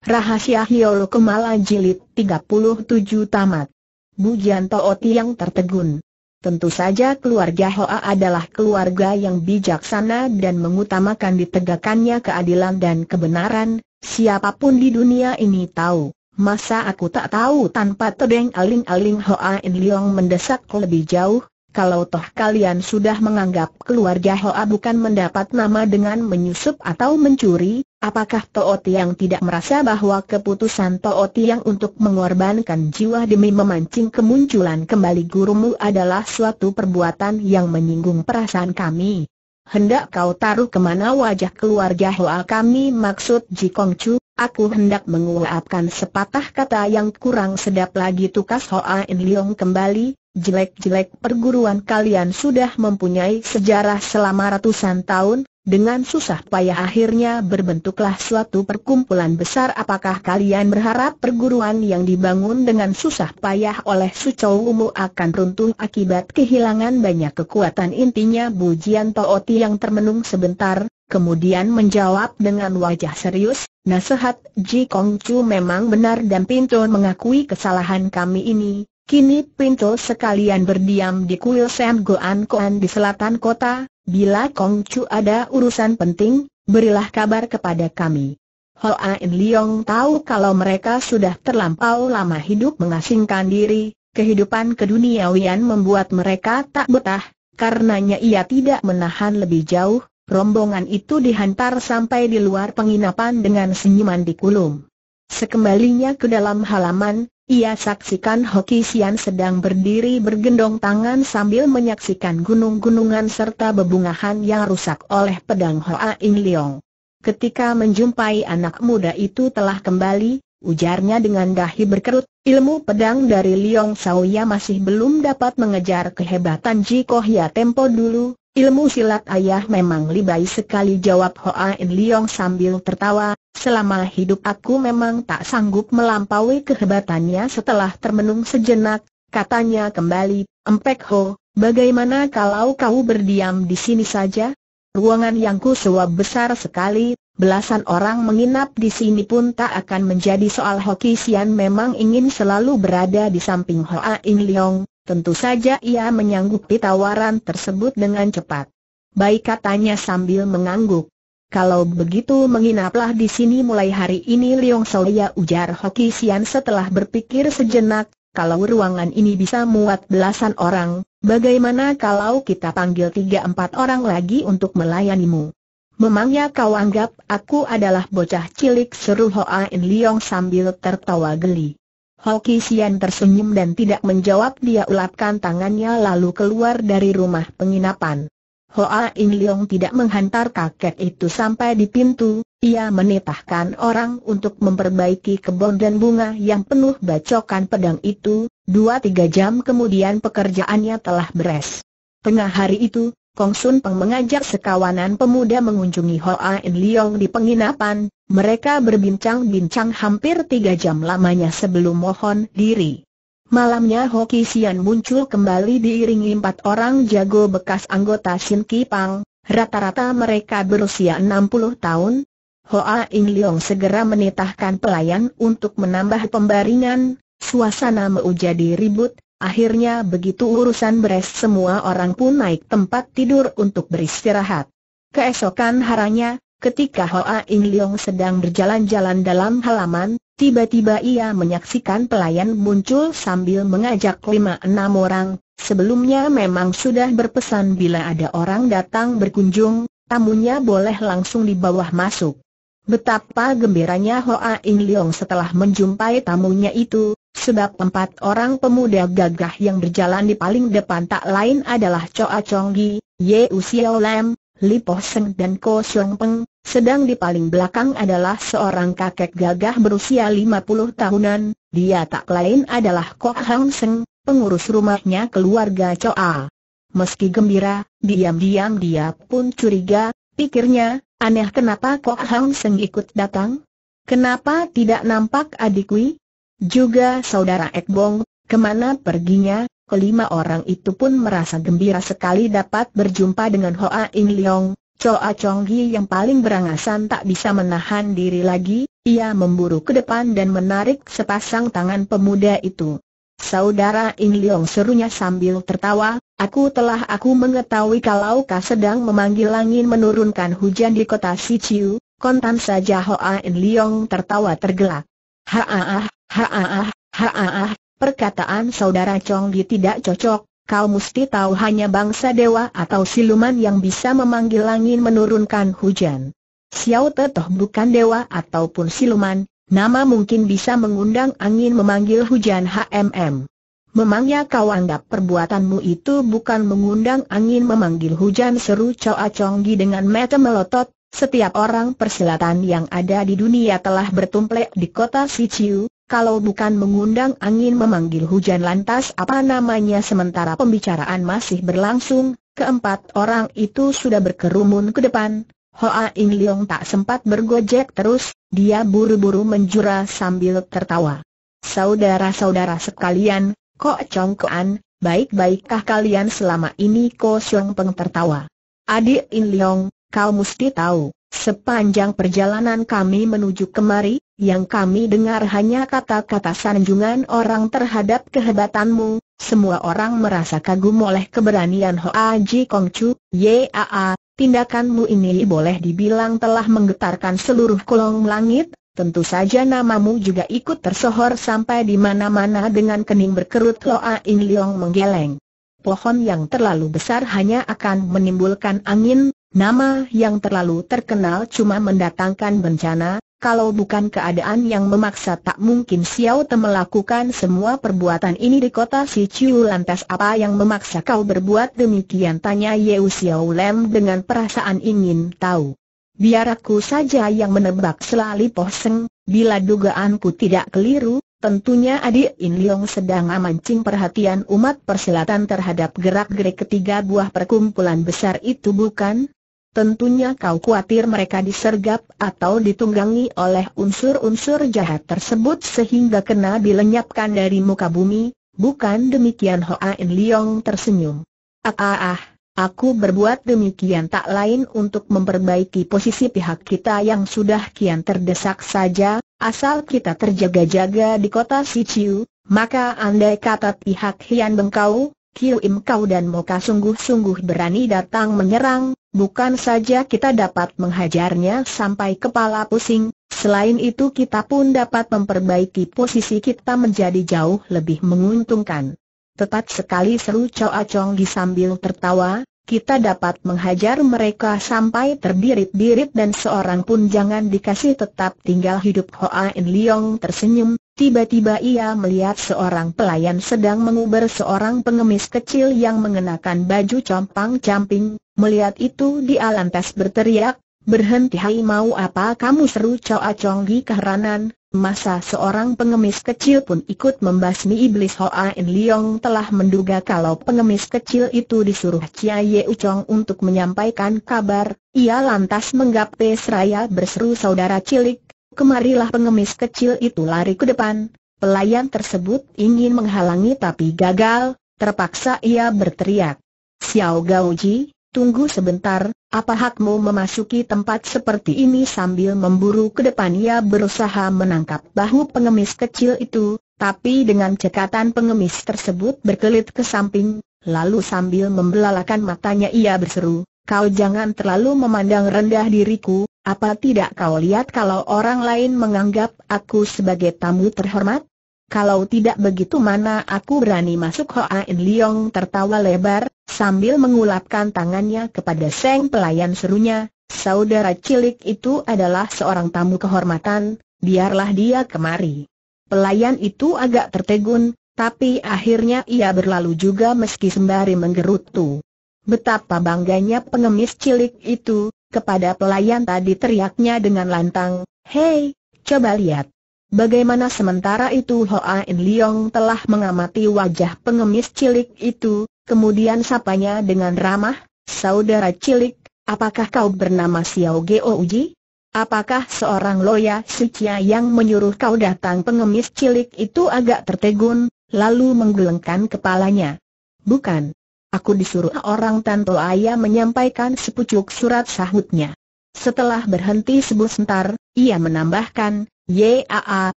Rahasia Hiolo Kemala Jilid 37 Tamat Bu Jianto Oti yang tertegun Tentu saja keluarga Hoa adalah keluarga yang bijaksana dan mengutamakan ditegakkannya keadilan dan kebenaran Siapapun di dunia ini tahu Masa aku tak tahu tanpa tedeng aling-aling Hoa In Leong mendesak lebih jauh kalau toh kalian sudah menganggap keluarga Hoa bukan mendapat nama dengan menyusup atau mencuri, apakah Toh yang tidak merasa bahwa keputusan Toh yang untuk mengorbankan jiwa demi memancing kemunculan kembali gurumu adalah suatu perbuatan yang menyinggung perasaan kami? Hendak kau taruh kemana wajah keluarga Hoa kami maksud Ji Kong Chu, Aku hendak menguapkan sepatah kata yang kurang sedap lagi tukas Hoa In Leong kembali, jelek-jelek perguruan kalian sudah mempunyai sejarah selama ratusan tahun, dengan susah payah akhirnya berbentuklah suatu perkumpulan besar apakah kalian berharap perguruan yang dibangun dengan susah payah oleh sucau Umu akan runtuh akibat kehilangan banyak kekuatan intinya Bujian Tooti yang termenung sebentar, kemudian menjawab dengan wajah serius, nasihat Ji Kong Chu memang benar dan Pinton mengakui kesalahan kami ini, Kini Pinto sekalian berdiam di kuil Sam Goan Koan di selatan kota, bila Kong Chu ada urusan penting, berilah kabar kepada kami. Hoa In Leong tahu kalau mereka sudah terlampau lama hidup mengasingkan diri, kehidupan keduniawian membuat mereka tak betah, karenanya ia tidak menahan lebih jauh, rombongan itu dihantar sampai di luar penginapan dengan senyuman di kulum. Sekembalinya ke dalam halaman, ia saksikan Hoki Sian sedang berdiri bergendong tangan sambil menyaksikan gunung-gunungan serta bebungahan yang rusak oleh pedang Hoa In Leong. Ketika menjumpai anak muda itu telah kembali, ujarnya dengan dahi berkerut, ilmu pedang dari Leong Sauya masih belum dapat mengejar kehebatan Ji Kohya Tempo dulu, Ilmu silat ayah memang libai sekali jawab Hoa In Leong sambil tertawa, selama hidup aku memang tak sanggup melampaui kehebatannya setelah termenung sejenak, katanya kembali, Empek Ho, bagaimana kalau kau berdiam di sini saja? Ruangan yang ku suap besar sekali, belasan orang menginap di sini pun tak akan menjadi soal Hoki Sian memang ingin selalu berada di samping Hoa In Leong, Tentu saja ia menyanggupi tawaran tersebut dengan cepat. Baik katanya sambil mengangguk. Kalau begitu menginaplah di sini mulai hari ini Liong Soya ujar Hoki Sian setelah berpikir sejenak, kalau ruangan ini bisa muat belasan orang, bagaimana kalau kita panggil tiga empat orang lagi untuk melayanimu? Memangnya kau anggap aku adalah bocah cilik seru Hoa In Liong sambil tertawa geli. Ho Kisian tersenyum dan tidak menjawab dia ulapkan tangannya lalu keluar dari rumah penginapan. Hoa In Leong tidak menghantar kakek itu sampai di pintu, ia menitahkan orang untuk memperbaiki kebun dan bunga yang penuh bacokan pedang itu, dua-tiga jam kemudian pekerjaannya telah beres. Tengah hari itu, Kong Sun Peng mengajak sekawanan pemuda mengunjungi Hoa In Leong di penginapan, mereka berbincang-bincang hampir tiga jam lamanya sebelum mohon diri. Malamnya Hoki Sian muncul kembali diiringi empat orang jago bekas anggota Shin Kipang, rata-rata mereka berusia 60 tahun. Hoa In Leong segera menitahkan pelayan untuk menambah pembaringan, suasana mau jadi ribut, akhirnya begitu urusan beres semua orang pun naik tempat tidur untuk beristirahat. Keesokan harinya. Ketika Hoa In Leong sedang berjalan-jalan dalam halaman, tiba-tiba ia menyaksikan pelayan muncul sambil mengajak lima enam orang. Sebelumnya memang sudah berpesan bila ada orang datang berkunjung, tamunya boleh langsung di bawah masuk. Betapa gembiranya Hoa In Leong setelah menjumpai tamunya itu, sebab empat orang pemuda gagah yang berjalan di paling depan tak lain adalah Choa Chong Gi, Ye Usiao Lam, Li Po Seng dan Ko Siong Peng, sedang di paling belakang adalah seorang kakek gagah berusia 50 tahunan, dia tak lain adalah Ko Hang Seng, pengurus rumahnya keluarga Choa. Meski gembira, diam-diam dia pun curiga, pikirnya, aneh kenapa Ko Hang Seng ikut datang? Kenapa tidak nampak adikwi? Juga saudara Ek Bong, kemana perginya, kelima orang itu pun merasa gembira sekali dapat berjumpa dengan Hoa In Leong, Choa Chong Gi yang paling berangasan tak bisa menahan diri lagi, ia memburu ke depan dan menarik sepasang tangan pemuda itu. Saudara In Leong serunya sambil tertawa, aku telah aku mengetahui kalau kau sedang memanggil angin menurunkan hujan di kota Siciu, kontan saja Hoa In Leong tertawa tergelak. Haaah, haaah, haaah, Perkataan saudara Chongli tidak cocok, kau mesti tahu hanya bangsa dewa atau siluman yang bisa memanggil angin menurunkan hujan. Xiao Te toh bukan dewa ataupun siluman, nama mungkin bisa mengundang angin memanggil hujan HMM. Memangnya kau anggap perbuatanmu itu bukan mengundang angin memanggil hujan seru Choa Chonggi dengan mata melotot, setiap orang persilatan yang ada di dunia telah bertumplek di kota Siciu, kalau bukan mengundang angin memanggil hujan lantas apa namanya sementara pembicaraan masih berlangsung, keempat orang itu sudah berkerumun ke depan. Hoa In Leong tak sempat bergojek terus, dia buru-buru menjura sambil tertawa. Saudara-saudara sekalian, kok congkoan, baik-baikkah kalian selama ini Ko Siong Peng tertawa? Adik In Leong, kau mesti tahu, Sepanjang perjalanan kami menuju kemari, yang kami dengar hanya kata-kata sanjungan orang terhadap kehebatanmu, semua orang merasa kagum oleh keberanian Hoa Ji Kong Chu, Yaa, tindakanmu ini boleh dibilang telah menggetarkan seluruh kolong langit, Tentu saja namamu juga ikut tersohor sampai di mana-mana dengan kening berkerut Loa In Leong menggeleng. Pohon yang terlalu besar hanya akan menimbulkan angin, Nama yang terlalu terkenal cuma mendatangkan bencana, kalau bukan keadaan yang memaksa tak mungkin Xiao Te melakukan semua perbuatan ini di kota Si Chiu lantas apa yang memaksa kau berbuat demikian tanya Yeu Xiao Lem dengan perasaan ingin tahu. Biar aku saja yang menebak selali poseng, bila dugaanku tidak keliru, tentunya adik In Leong sedang amancing perhatian umat persilatan terhadap gerak-gerik ketiga buah perkumpulan besar itu bukan? Tentunya kau khawatir mereka disergap atau ditunggangi oleh unsur-unsur jahat tersebut sehingga kena dilenyapkan dari muka bumi, bukan demikian Hoa In Leong tersenyum. Ah ah ah, aku berbuat demikian tak lain untuk memperbaiki posisi pihak kita yang sudah kian terdesak saja, asal kita terjaga-jaga di kota Siciu, maka andai kata pihak Hian Bengkau, Kiu Im Kau dan Moka sungguh-sungguh berani datang menyerang, Bukan saja kita dapat menghajarnya sampai kepala pusing, selain itu kita pun dapat memperbaiki posisi kita menjadi jauh lebih menguntungkan. Tepat sekali seru Acong di sambil tertawa, kita dapat menghajar mereka sampai terbirit-birit dan seorang pun jangan dikasih tetap tinggal hidup Hoa In Leong tersenyum, Tiba-tiba ia melihat seorang pelayan sedang menguber seorang pengemis kecil yang mengenakan baju compang-camping. Melihat itu dia lantas berteriak, berhenti hai mau apa kamu seru Cao Acongi keheranan, masa seorang pengemis kecil pun ikut membasmi iblis Hoa In Leong telah menduga kalau pengemis kecil itu disuruh Chia Ye Uchong untuk menyampaikan kabar, ia lantas menggapai seraya berseru saudara cilik Kemarilah pengemis kecil itu lari ke depan, pelayan tersebut ingin menghalangi tapi gagal, terpaksa ia berteriak. Xiao Gaoji, tunggu sebentar, apa hakmu memasuki tempat seperti ini sambil memburu ke depan ia berusaha menangkap bahu pengemis kecil itu, tapi dengan cekatan pengemis tersebut berkelit ke samping, lalu sambil membelalakan matanya ia berseru, kau jangan terlalu memandang rendah diriku, apa tidak kau lihat kalau orang lain menganggap aku sebagai tamu terhormat? Kalau tidak begitu mana aku berani masuk Hoa In Liong tertawa lebar, sambil mengulapkan tangannya kepada Seng pelayan serunya, saudara cilik itu adalah seorang tamu kehormatan, biarlah dia kemari. Pelayan itu agak tertegun, tapi akhirnya ia berlalu juga meski sembari menggerutu. Betapa bangganya pengemis cilik itu, kepada pelayan tadi teriaknya dengan lantang, Hei, coba lihat. Bagaimana sementara itu Hoa In Leong telah mengamati wajah pengemis cilik itu, kemudian sapanya dengan ramah, Saudara cilik, apakah kau bernama Xiao Geo Uji? Apakah seorang loya sucia yang menyuruh kau datang pengemis cilik itu agak tertegun, lalu menggelengkan kepalanya? Bukan. Aku disuruh orang Tanto Ayah menyampaikan sepucuk surat sahutnya. Setelah berhenti sebentar, ia menambahkan, Yaa,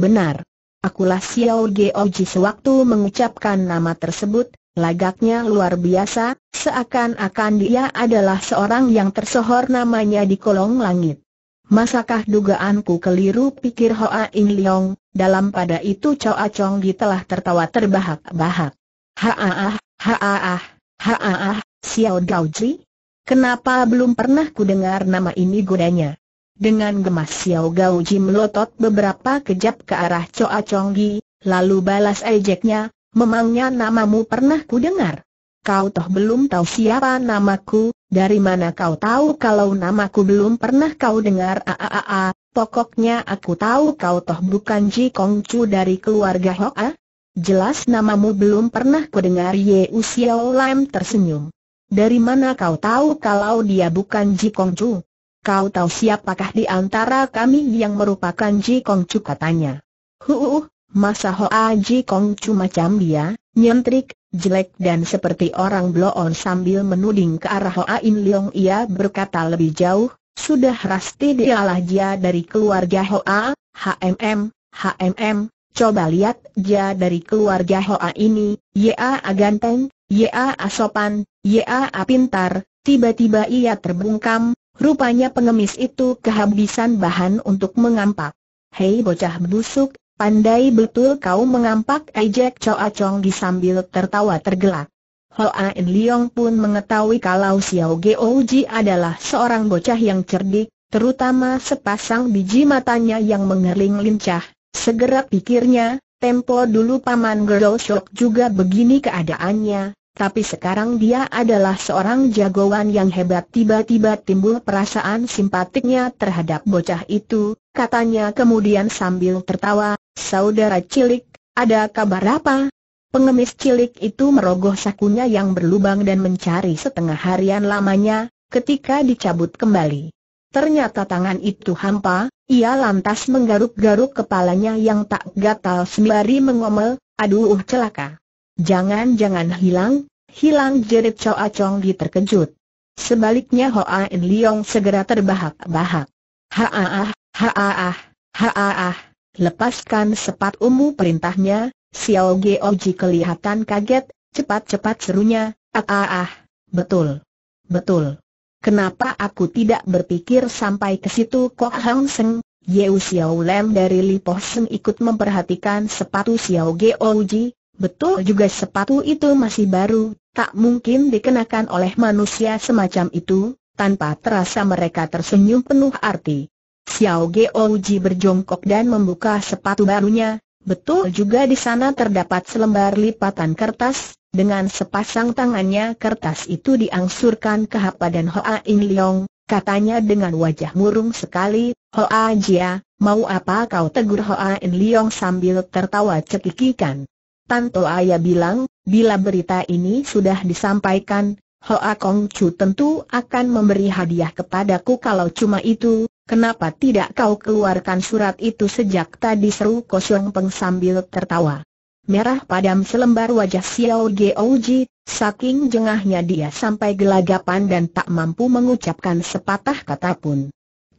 benar. Akulah Xiao Geoji sewaktu mengucapkan nama tersebut, lagaknya luar biasa, seakan-akan dia adalah seorang yang tersohor namanya di kolong langit. Masakah dugaanku keliru pikir Hoa In Leong, dalam pada itu Chao Chong Gi telah tertawa terbahak-bahak. Haaah, haaah, Haaah, Xiao Gaoji? Kenapa belum pernah ku dengar nama ini godanya? Dengan gemas Xiao Gaoji melotot beberapa kejap ke arah Choa Chonggi, lalu balas ejeknya, memangnya namamu pernah ku dengar? Kau toh belum tahu siapa namaku, dari mana kau tahu kalau namaku belum pernah kau dengar aaa, pokoknya aku tahu kau toh bukan Ji Kongcu dari keluarga Hoa? Jelas namamu belum pernah kudengar Ye Usiao Lam tersenyum. Dari mana kau tahu kalau dia bukan Ji Kong Chu? Kau tahu siapakah di antara kami yang merupakan Ji Kong Chu katanya. Huh, masa Hoa Ji Kong Chu macam dia, nyentrik, jelek dan seperti orang bloon sambil menuding ke arah Hoa In Leong ia berkata lebih jauh, sudah rasti dialah dia dari keluarga Hoa, HMM, HMM, Coba lihat, dia dari keluarga Hoa ini, ya aganteng, ya asopan, ya apintar. tiba-tiba ia terbungkam, rupanya pengemis itu kehabisan bahan untuk mengampak. Hei bocah busuk, pandai betul kau mengampak ejek Choa Chong sambil tertawa tergelak. Hoa In Leong pun mengetahui kalau Xiao Geoji adalah seorang bocah yang cerdik, terutama sepasang biji matanya yang mengering lincah, Segera pikirnya, tempo dulu Paman girl Shock juga begini keadaannya, tapi sekarang dia adalah seorang jagoan yang hebat tiba-tiba timbul perasaan simpatiknya terhadap bocah itu, katanya kemudian sambil tertawa, saudara cilik, ada kabar apa? Pengemis cilik itu merogoh sakunya yang berlubang dan mencari setengah harian lamanya, ketika dicabut kembali. Ternyata tangan itu hampa, ia lantas menggaruk-garuk kepalanya yang tak gatal sembari mengomel, aduh celaka. Jangan-jangan hilang, hilang jerit Choa Chong di terkejut. Sebaliknya Hoa In Leong segera terbahak-bahak. Haaah, haaah, haaah, lepaskan sepat umu perintahnya, Xiao Geoji kelihatan kaget, cepat-cepat serunya, ah betul, betul. Kenapa aku tidak berpikir sampai ke situ Kok Hang Seng? Yeu Xiao Lem dari Lipoh Seng ikut memperhatikan sepatu Xiao Ge Geoji, oh betul juga sepatu itu masih baru, tak mungkin dikenakan oleh manusia semacam itu, tanpa terasa mereka tersenyum penuh arti. Xiao Ge Geoji oh berjongkok dan membuka sepatu barunya, Betul juga di sana terdapat selembar lipatan kertas, dengan sepasang tangannya kertas itu diangsurkan ke Hapa dan Hoa In Leong, katanya dengan wajah murung sekali, Hoa Jia, mau apa kau tegur Hoa In Leong sambil tertawa cekikikan. Tanto Ayah bilang, bila berita ini sudah disampaikan, Hoa Kong Chu tentu akan memberi hadiah kepadaku kalau cuma itu, Kenapa tidak kau keluarkan surat itu sejak tadi seru Kosong Peng sambil tertawa. Merah padam selembar wajah Xiao Geoji, saking jengahnya dia sampai gelagapan dan tak mampu mengucapkan sepatah kata pun.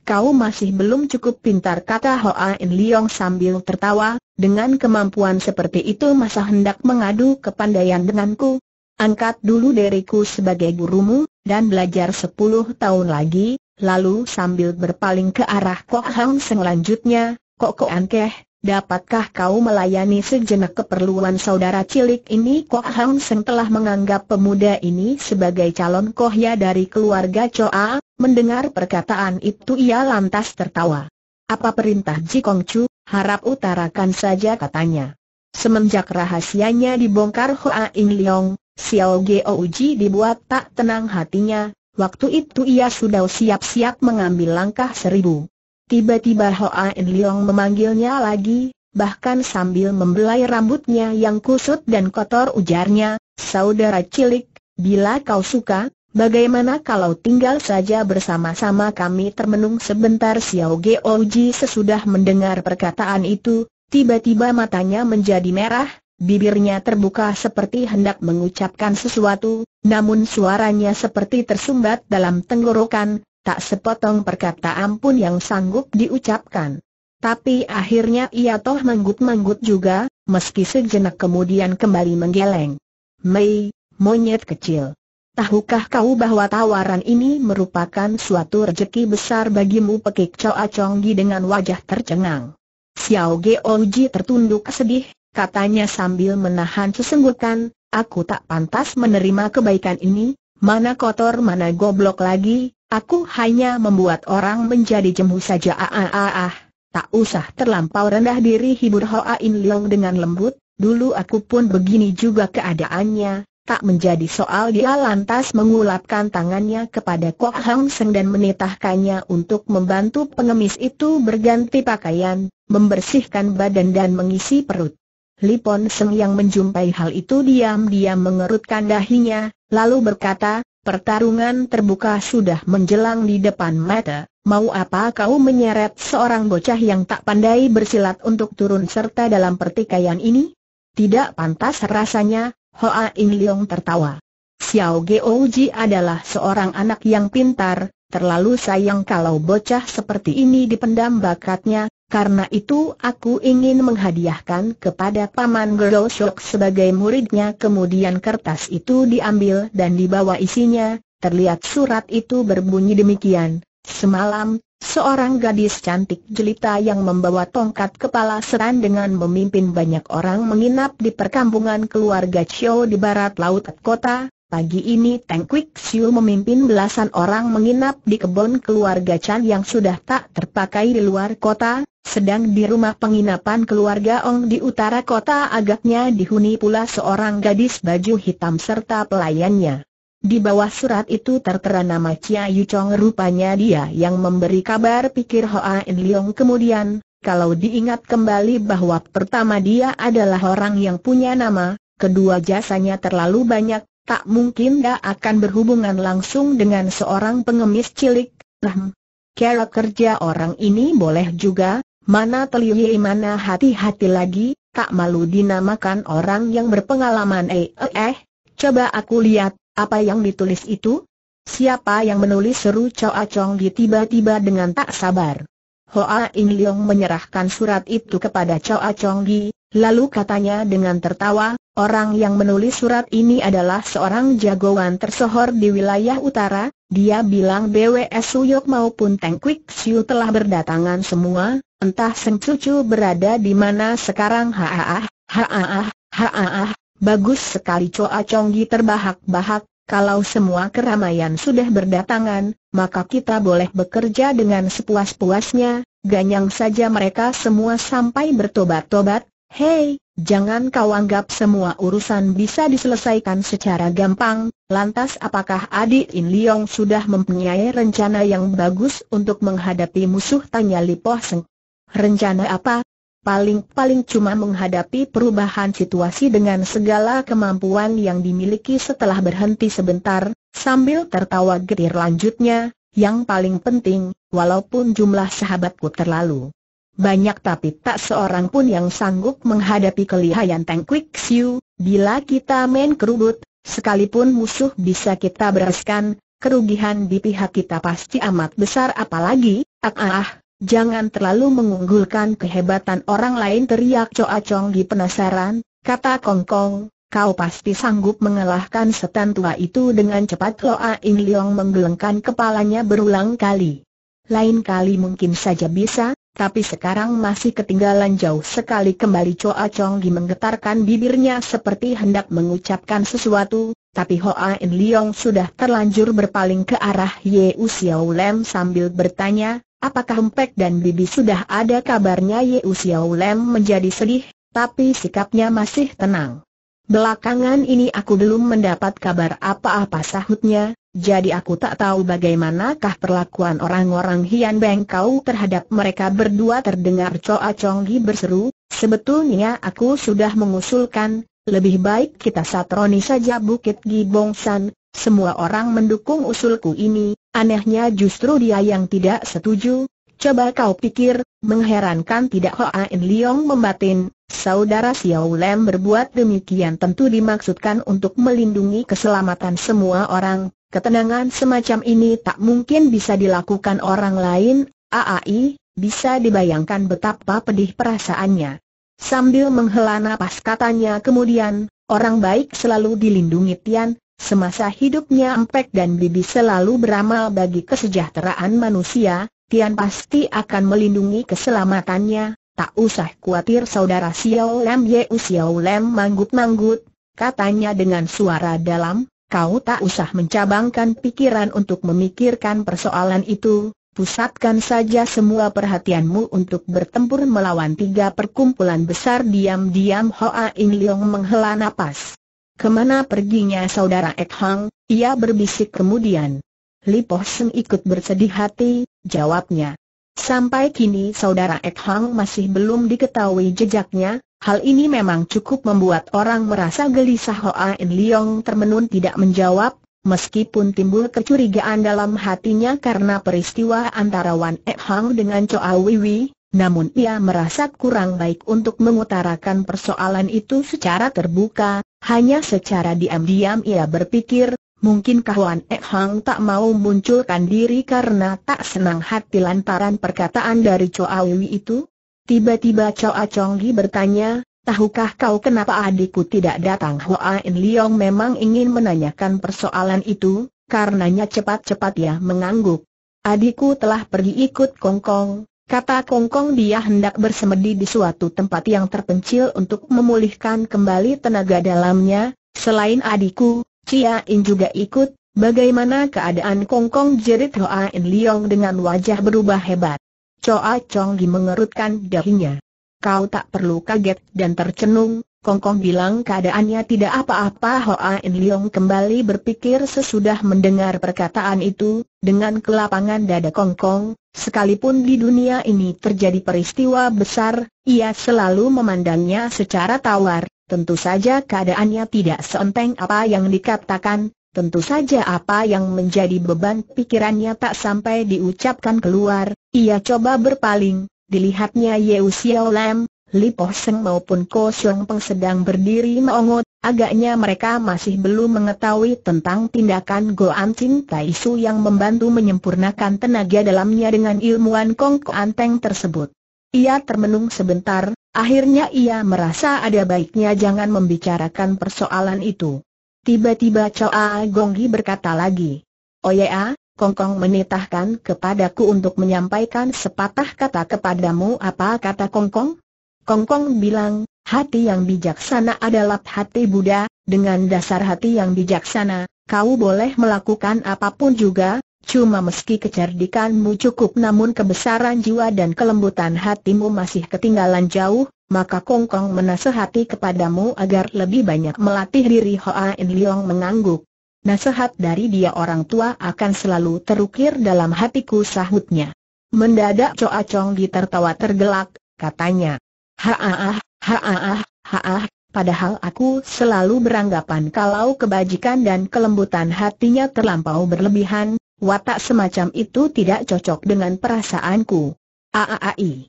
Kau masih belum cukup pintar kata Hoa In Leong sambil tertawa, dengan kemampuan seperti itu masa hendak mengadu kepandaian denganku. Angkat dulu deriku sebagai gurumu, dan belajar sepuluh tahun lagi, Lalu sambil berpaling ke arah Kok Hang selanjutnya, lanjutnya, Kok Kok Ankeh, dapatkah kau melayani sejenak keperluan saudara cilik ini? Kok Hang Seng telah menganggap pemuda ini sebagai calon kohya dari keluarga Choa, mendengar perkataan itu ia lantas tertawa. Apa perintah Ji Kong Chu, harap utarakan saja katanya. Semenjak rahasianya dibongkar Hoa In Leong, Xiao Geo Uji dibuat tak tenang hatinya, Waktu itu ia sudah siap-siap mengambil langkah seribu. Tiba-tiba Hoa En Leong memanggilnya lagi, bahkan sambil membelai rambutnya yang kusut dan kotor ujarnya, Saudara cilik, bila kau suka, bagaimana kalau tinggal saja bersama-sama kami termenung sebentar Xiao Ge Oji sesudah mendengar perkataan itu, tiba-tiba matanya menjadi merah, Bibirnya terbuka seperti hendak mengucapkan sesuatu, namun suaranya seperti tersumbat dalam tenggorokan, tak sepotong perkataan pun yang sanggup diucapkan. Tapi akhirnya ia toh manggut-manggut juga, meski sejenak kemudian kembali menggeleng. Mei, monyet kecil. Tahukah kau bahwa tawaran ini merupakan suatu rejeki besar bagimu pekik Choa Chonggi dengan wajah tercengang. Xiao Geoji tertunduk sedih, katanya sambil menahan sesenggutan, aku tak pantas menerima kebaikan ini, mana kotor mana goblok lagi, aku hanya membuat orang menjadi jemu saja ah ah, ah ah. Tak usah terlampau rendah diri hibur Hoa In Leong dengan lembut, dulu aku pun begini juga keadaannya, tak menjadi soal dia lantas mengulapkan tangannya kepada Kok Hang Seng dan menitahkannya untuk membantu pengemis itu berganti pakaian, membersihkan badan dan mengisi perut. Lipon Seng yang menjumpai hal itu diam-diam mengerutkan dahinya, lalu berkata, pertarungan terbuka sudah menjelang di depan mata, mau apa kau menyeret seorang bocah yang tak pandai bersilat untuk turun serta dalam pertikaian ini? Tidak pantas rasanya, Hoa In Leong tertawa. Xiao Geoji adalah seorang anak yang pintar, terlalu sayang kalau bocah seperti ini dipendam bakatnya, karena itu aku ingin menghadiahkan kepada Paman Gerosok sebagai muridnya kemudian kertas itu diambil dan dibawa isinya, terlihat surat itu berbunyi demikian, semalam, seorang gadis cantik jelita yang membawa tongkat kepala seran dengan memimpin banyak orang menginap di perkampungan keluarga Chio di barat laut kota, Pagi ini Teng Kwik Siu memimpin belasan orang menginap di kebun keluarga Chan yang sudah tak terpakai di luar kota, sedang di rumah penginapan keluarga Ong di utara kota agaknya dihuni pula seorang gadis baju hitam serta pelayannya. Di bawah surat itu tertera nama Chia Yu Chong rupanya dia yang memberi kabar pikir Hoa In Leong kemudian, kalau diingat kembali bahwa pertama dia adalah orang yang punya nama, kedua jasanya terlalu banyak, tak mungkin dia akan berhubungan langsung dengan seorang pengemis cilik, lah. Cara kerja orang ini boleh juga, Mana teliye mana hati-hati lagi, tak malu dinamakan orang yang berpengalaman eh eh, eh. Coba aku lihat, apa yang ditulis itu? Siapa yang menulis seru Choa Chong di tiba-tiba dengan tak sabar. Hoa In Leong menyerahkan surat itu kepada Choa Chong Gi, lalu katanya dengan tertawa, Orang yang menulis surat ini adalah seorang jagoan tersohor di wilayah utara, dia bilang BWS Suyok maupun Teng Kwik Siu telah berdatangan semua, entah Seng Cucu berada di mana sekarang haaah, haaah, haaah, bagus sekali Coa Chonggi terbahak-bahak, kalau semua keramaian sudah berdatangan, maka kita boleh bekerja dengan sepuas-puasnya, ganyang saja mereka semua sampai bertobat-tobat, Hei, jangan kau anggap semua urusan bisa diselesaikan secara gampang, lantas apakah adik In sudah mempunyai rencana yang bagus untuk menghadapi musuh? Tanya Li Po Seng. Rencana apa? Paling-paling cuma menghadapi perubahan situasi dengan segala kemampuan yang dimiliki setelah berhenti sebentar, sambil tertawa getir lanjutnya, yang paling penting, walaupun jumlah sahabatku terlalu banyak tapi tak seorang pun yang sanggup menghadapi kelihayan Teng Kwik Siu, bila kita main kerubut, sekalipun musuh bisa kita bereskan, kerugian di pihak kita pasti amat besar apalagi, ah ah, ah. jangan terlalu mengunggulkan kehebatan orang lain teriak Coa Chong di penasaran, kata Kong Kong, kau pasti sanggup mengalahkan setan tua itu dengan cepat Loa Ing Leong menggelengkan kepalanya berulang kali. Lain kali mungkin saja bisa, tapi sekarang masih ketinggalan jauh sekali kembali Choa Chong Gi menggetarkan bibirnya seperti hendak mengucapkan sesuatu, tapi Hoa In Leong sudah terlanjur berpaling ke arah Ye U Xiao Lem sambil bertanya, apakah Hempek dan Bibi sudah ada kabarnya Ye U Xiao Lem menjadi sedih, tapi sikapnya masih tenang. Belakangan ini aku belum mendapat kabar apa-apa sahutnya, jadi aku tak tahu bagaimanakah perlakuan orang-orang Hian kau terhadap mereka berdua terdengar Choa Gi berseru, sebetulnya aku sudah mengusulkan, lebih baik kita satroni saja Bukit Gibongsan, semua orang mendukung usulku ini, anehnya justru dia yang tidak setuju, Coba kau pikir, mengherankan tidak Hoa In Liong membatin, saudara Xiao Lem berbuat demikian tentu dimaksudkan untuk melindungi keselamatan semua orang, ketenangan semacam ini tak mungkin bisa dilakukan orang lain, aai, bisa dibayangkan betapa pedih perasaannya. Sambil menghela napas katanya kemudian, orang baik selalu dilindungi Tian, semasa hidupnya Empek dan Bibi selalu beramal bagi kesejahteraan manusia, Tian pasti akan melindungi keselamatannya, tak usah khawatir saudara Xiao Lam Yeu Xiao Lam manggut-manggut, katanya dengan suara dalam, kau tak usah mencabangkan pikiran untuk memikirkan persoalan itu, pusatkan saja semua perhatianmu untuk bertempur melawan tiga perkumpulan besar diam-diam Hoa In Leong menghela napas. Kemana perginya saudara Ek Hang? Ia berbisik kemudian. Lipoh Seng ikut bersedih hati, jawabnya. Sampai kini saudara Ek Hang masih belum diketahui jejaknya, hal ini memang cukup membuat orang merasa gelisah Hoa In Leong termenun tidak menjawab, meskipun timbul kecurigaan dalam hatinya karena peristiwa antara Wan Ek Hang dengan Choa Wiwi, namun ia merasa kurang baik untuk mengutarakan persoalan itu secara terbuka, hanya secara diam-diam ia berpikir, Mungkin kawan Ek Hang tak mau munculkan diri karena tak senang hati lantaran perkataan dari Choawi itu? Tiba-tiba Choa Gi bertanya, tahukah kau kenapa adikku tidak datang? Hoa In Leong memang ingin menanyakan persoalan itu, karenanya cepat-cepat ia mengangguk. Adikku telah pergi ikut Kongkong, kata Kongkong dia hendak bersemedi di suatu tempat yang terpencil untuk memulihkan kembali tenaga dalamnya, selain adikku, Cia In juga ikut, bagaimana keadaan Kongkong jerit Hoa In Leong dengan wajah berubah hebat. Choa Chong Gi mengerutkan dahinya. Kau tak perlu kaget dan tercenung, Kongkong bilang keadaannya tidak apa-apa Hoa In Leong kembali berpikir sesudah mendengar perkataan itu, dengan kelapangan dada Kongkong, sekalipun di dunia ini terjadi peristiwa besar, ia selalu memandangnya secara tawar, Tentu saja keadaannya tidak seenteng apa yang dikatakan, tentu saja apa yang menjadi beban pikirannya tak sampai diucapkan keluar, ia coba berpaling, dilihatnya Yeu Xiao Lam, Li Po Seng maupun Ko Siong Peng sedang berdiri meongot, agaknya mereka masih belum mengetahui tentang tindakan An Chin Tai Su yang membantu menyempurnakan tenaga dalamnya dengan ilmuwan Kong Ko Anteng tersebut. Ia termenung sebentar, akhirnya ia merasa ada baiknya jangan membicarakan persoalan itu. Tiba-tiba Choa Gonggi berkata lagi, Oya, Kongkong menitahkan kepadaku untuk menyampaikan sepatah kata kepadamu apa kata Kongkong? Kongkong bilang, hati yang bijaksana adalah hati Buddha, dengan dasar hati yang bijaksana, kau boleh melakukan apapun juga, Cuma meski kecerdikanmu cukup namun kebesaran jiwa dan kelembutan hatimu masih ketinggalan jauh, maka Kong Kong menasehati kepadamu agar lebih banyak melatih diri Hoa In Leong mengangguk. Nasihat dari dia orang tua akan selalu terukir dalam hatiku sahutnya. Mendadak Choa Chong ditertawa tergelak, katanya. Haaah, haaah, haaah, padahal aku selalu beranggapan kalau kebajikan dan kelembutan hatinya terlampau berlebihan, Watak semacam itu tidak cocok dengan perasaanku. Aaai.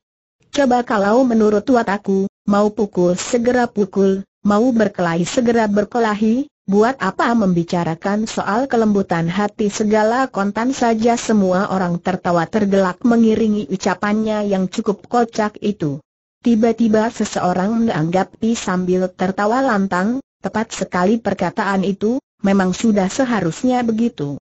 Coba kalau menurut wataku, mau pukul segera pukul, mau berkelahi segera berkelahi, buat apa membicarakan soal kelembutan hati segala kontan saja semua orang tertawa tergelak mengiringi ucapannya yang cukup kocak itu. Tiba-tiba seseorang menganggapi sambil tertawa lantang, tepat sekali perkataan itu, memang sudah seharusnya begitu.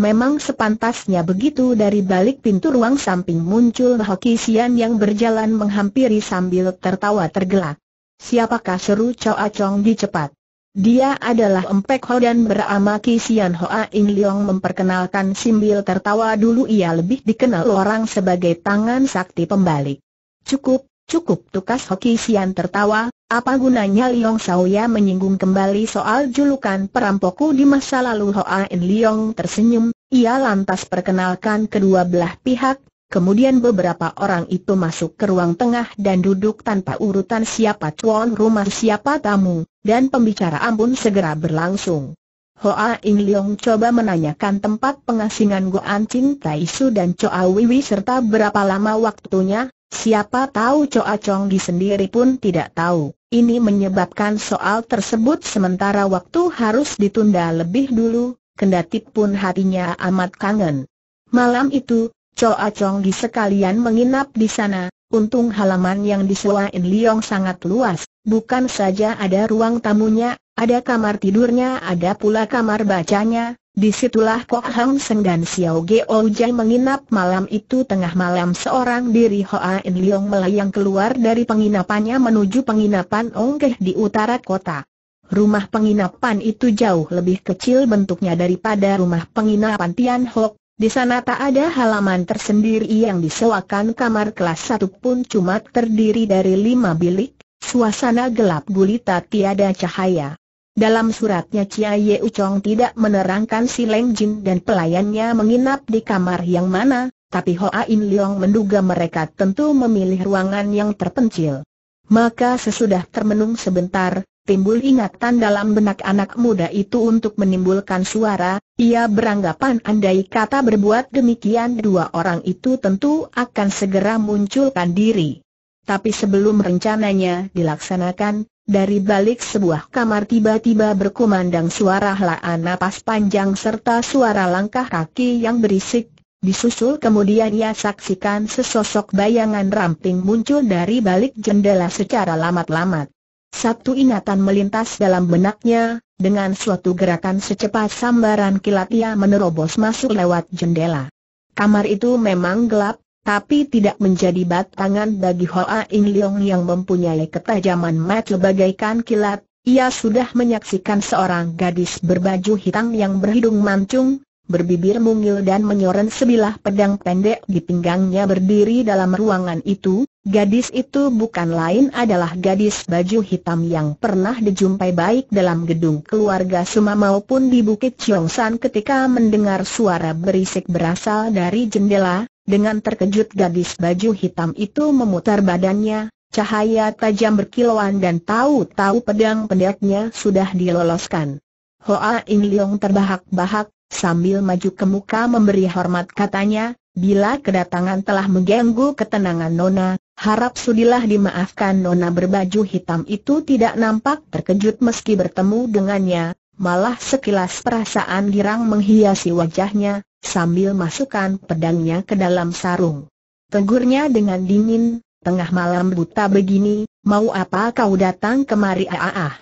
Memang sepantasnya begitu dari balik pintu ruang samping muncul Hoki Sian yang berjalan menghampiri sambil tertawa tergelak. Siapakah seru Choa Chong di cepat? Dia adalah Empek Ho dan berama Ki Sian Hoa In Leong memperkenalkan Simbil tertawa dulu ia lebih dikenal orang sebagai tangan sakti pembalik. Cukup, Cukup tukas Hoki Sian tertawa, apa gunanya Liong Saoya menyinggung kembali soal julukan perampoku di masa lalu Hoa In Liong tersenyum, ia lantas perkenalkan kedua belah pihak, kemudian beberapa orang itu masuk ke ruang tengah dan duduk tanpa urutan siapa tuan rumah siapa tamu, dan pembicaraan pun segera berlangsung. Hoa In Leong coba menanyakan tempat pengasingan Goan Chin Tai Su dan Choa Wiwi serta berapa lama waktunya, Siapa tahu Coa Chong di sendiri pun tidak tahu. Ini menyebabkan soal tersebut sementara waktu harus ditunda lebih dulu, kendati pun hatinya amat kangen. Malam itu, Coa Chong di sekalian menginap di sana. Untung halaman yang disewain Liong sangat luas, bukan saja ada ruang tamunya, ada kamar tidurnya, ada pula kamar bacanya, Disitulah Kok Hang Seng dan Xiao Ge Jai menginap malam itu tengah malam seorang diri Hoa In Leong melayang keluar dari penginapannya menuju penginapan Ong Onggeh di utara kota. Rumah penginapan itu jauh lebih kecil bentuknya daripada rumah penginapan Tian Hok. Di sana tak ada halaman tersendiri yang disewakan kamar kelas satu pun cuma terdiri dari lima bilik, suasana gelap gulita tiada cahaya. Dalam suratnya Chia Ye Uchong tidak menerangkan si Leng Jin dan pelayannya menginap di kamar yang mana, tapi Hoa In Leong menduga mereka tentu memilih ruangan yang terpencil. Maka sesudah termenung sebentar, timbul ingatan dalam benak anak muda itu untuk menimbulkan suara, ia beranggapan andai kata berbuat demikian dua orang itu tentu akan segera munculkan diri. Tapi sebelum rencananya dilaksanakan, dari balik sebuah kamar tiba-tiba berkumandang suara helaan napas panjang serta suara langkah kaki yang berisik. Disusul kemudian ia saksikan sesosok bayangan ramping muncul dari balik jendela secara lamat-lamat. Satu ingatan melintas dalam benaknya, dengan suatu gerakan secepat sambaran kilat ia menerobos masuk lewat jendela. Kamar itu memang gelap, tapi tidak menjadi batangan bagi Hoa In Leong yang mempunyai ketajaman mata bagaikan kilat. Ia sudah menyaksikan seorang gadis berbaju hitam yang berhidung mancung, berbibir mungil dan menyoren sebilah pedang pendek di pinggangnya berdiri dalam ruangan itu. Gadis itu bukan lain adalah gadis baju hitam yang pernah dijumpai baik dalam gedung keluarga Suma maupun di Bukit San ketika mendengar suara berisik berasal dari jendela, dengan terkejut gadis baju hitam itu memutar badannya, cahaya tajam berkilauan dan tahu-tahu pedang pendeknya sudah diloloskan. Hoa In Leong terbahak-bahak, sambil maju ke muka memberi hormat katanya, bila kedatangan telah mengganggu ketenangan Nona, harap sudilah dimaafkan Nona berbaju hitam itu tidak nampak terkejut meski bertemu dengannya, malah sekilas perasaan girang menghiasi wajahnya, sambil masukkan pedangnya ke dalam sarung. Tegurnya dengan dingin, tengah malam buta begini, mau apa kau datang kemari ah ah.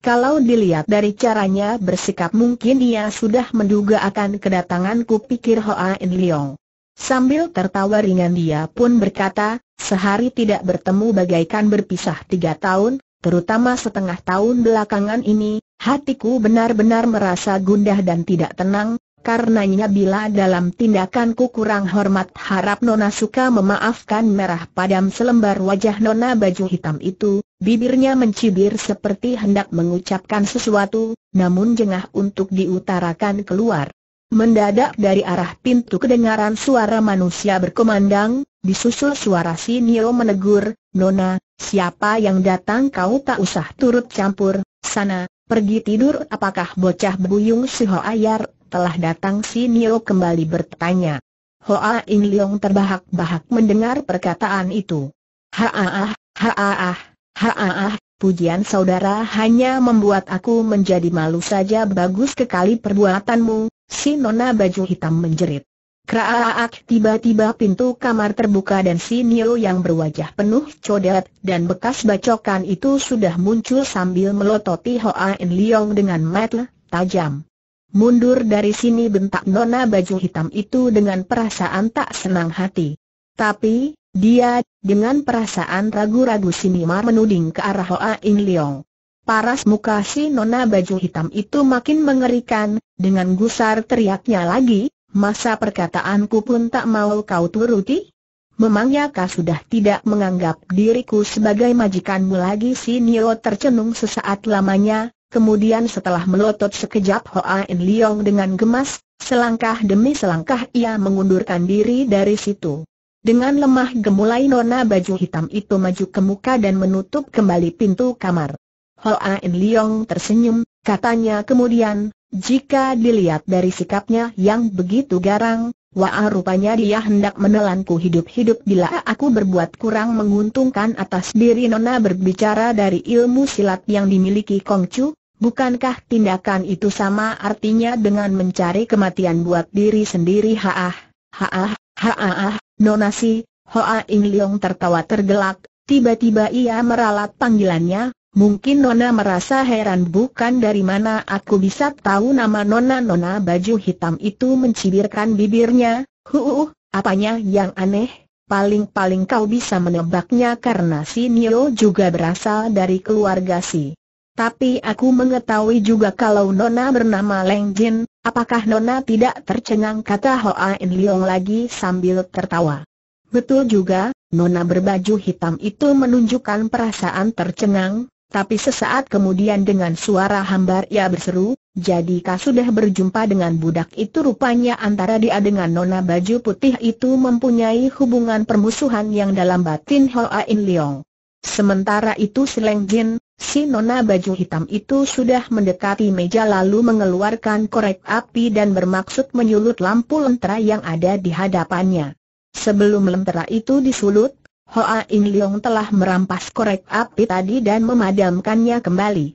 Kalau dilihat dari caranya bersikap mungkin ia sudah menduga akan kedatanganku pikir Hoa In Leong. Sambil tertawa ringan dia pun berkata, sehari tidak bertemu bagaikan berpisah tiga tahun, terutama setengah tahun belakangan ini, Hatiku benar-benar merasa gundah dan tidak tenang, karenanya bila dalam tindakanku kurang hormat harap Nona suka memaafkan merah padam selembar wajah Nona baju hitam itu, bibirnya mencibir seperti hendak mengucapkan sesuatu, namun jengah untuk diutarakan keluar. Mendadak dari arah pintu kedengaran suara manusia berkumandang, disusul suara si Nio menegur, Nona, siapa yang datang kau tak usah turut campur, sana, Pergi tidur apakah bocah buyung si Ho Ayar, telah datang si Nio kembali bertanya. Hoa In Leong terbahak-bahak mendengar perkataan itu. Haaah, ah, haaah, ah, haaah, ah, pujian saudara hanya membuat aku menjadi malu saja bagus sekali perbuatanmu, si nona baju hitam menjerit. Kraak tiba-tiba pintu kamar terbuka dan si Nio yang berwajah penuh codet dan bekas bacokan itu sudah muncul sambil melototi Hoa In Leong dengan mata tajam. Mundur dari sini bentak nona baju hitam itu dengan perasaan tak senang hati. Tapi, dia, dengan perasaan ragu-ragu sinima menuding ke arah Hoa In Leong. Paras muka si nona baju hitam itu makin mengerikan, dengan gusar teriaknya lagi, Masa perkataanku pun tak mau kau turuti? Memangnya kau sudah tidak menganggap diriku sebagai majikanmu lagi si Nio tercenung sesaat lamanya, kemudian setelah melotot sekejap Hoa In Leong dengan gemas, selangkah demi selangkah ia mengundurkan diri dari situ. Dengan lemah gemulai nona baju hitam itu maju ke muka dan menutup kembali pintu kamar. Hoa In Leong tersenyum, katanya kemudian, jika dilihat dari sikapnya yang begitu garang, wah rupanya dia hendak menelanku hidup-hidup bila aku berbuat kurang menguntungkan atas diri Nona berbicara dari ilmu silat yang dimiliki Kongcu, bukankah tindakan itu sama artinya dengan mencari kematian buat diri sendiri haah, haah, haah, Nona si, Hoa In Leong tertawa tergelak, tiba-tiba ia meralat panggilannya, Mungkin Nona merasa heran bukan dari mana aku bisa tahu nama Nona Nona baju hitam itu mencibirkan bibirnya, huuh, apanya yang aneh? Paling-paling kau bisa menebaknya karena si Nio juga berasal dari keluarga si. Tapi aku mengetahui juga kalau Nona bernama Leng Jin, apakah Nona tidak tercengang kata Hoa In Leong lagi sambil tertawa. Betul juga, Nona berbaju hitam itu menunjukkan perasaan tercengang, tapi sesaat kemudian dengan suara hambar ia berseru, jadi jadikah sudah berjumpa dengan budak itu rupanya antara dia dengan nona baju putih itu mempunyai hubungan permusuhan yang dalam batin Hoa In Leong. Sementara itu Seleng Jin, si nona baju hitam itu sudah mendekati meja lalu mengeluarkan korek api dan bermaksud menyulut lampu lentera yang ada di hadapannya. Sebelum lentera itu disulut, Hoa In Leong telah merampas korek api tadi dan memadamkannya kembali.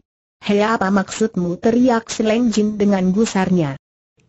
Hei apa maksudmu teriak Sileng Jin dengan gusarnya.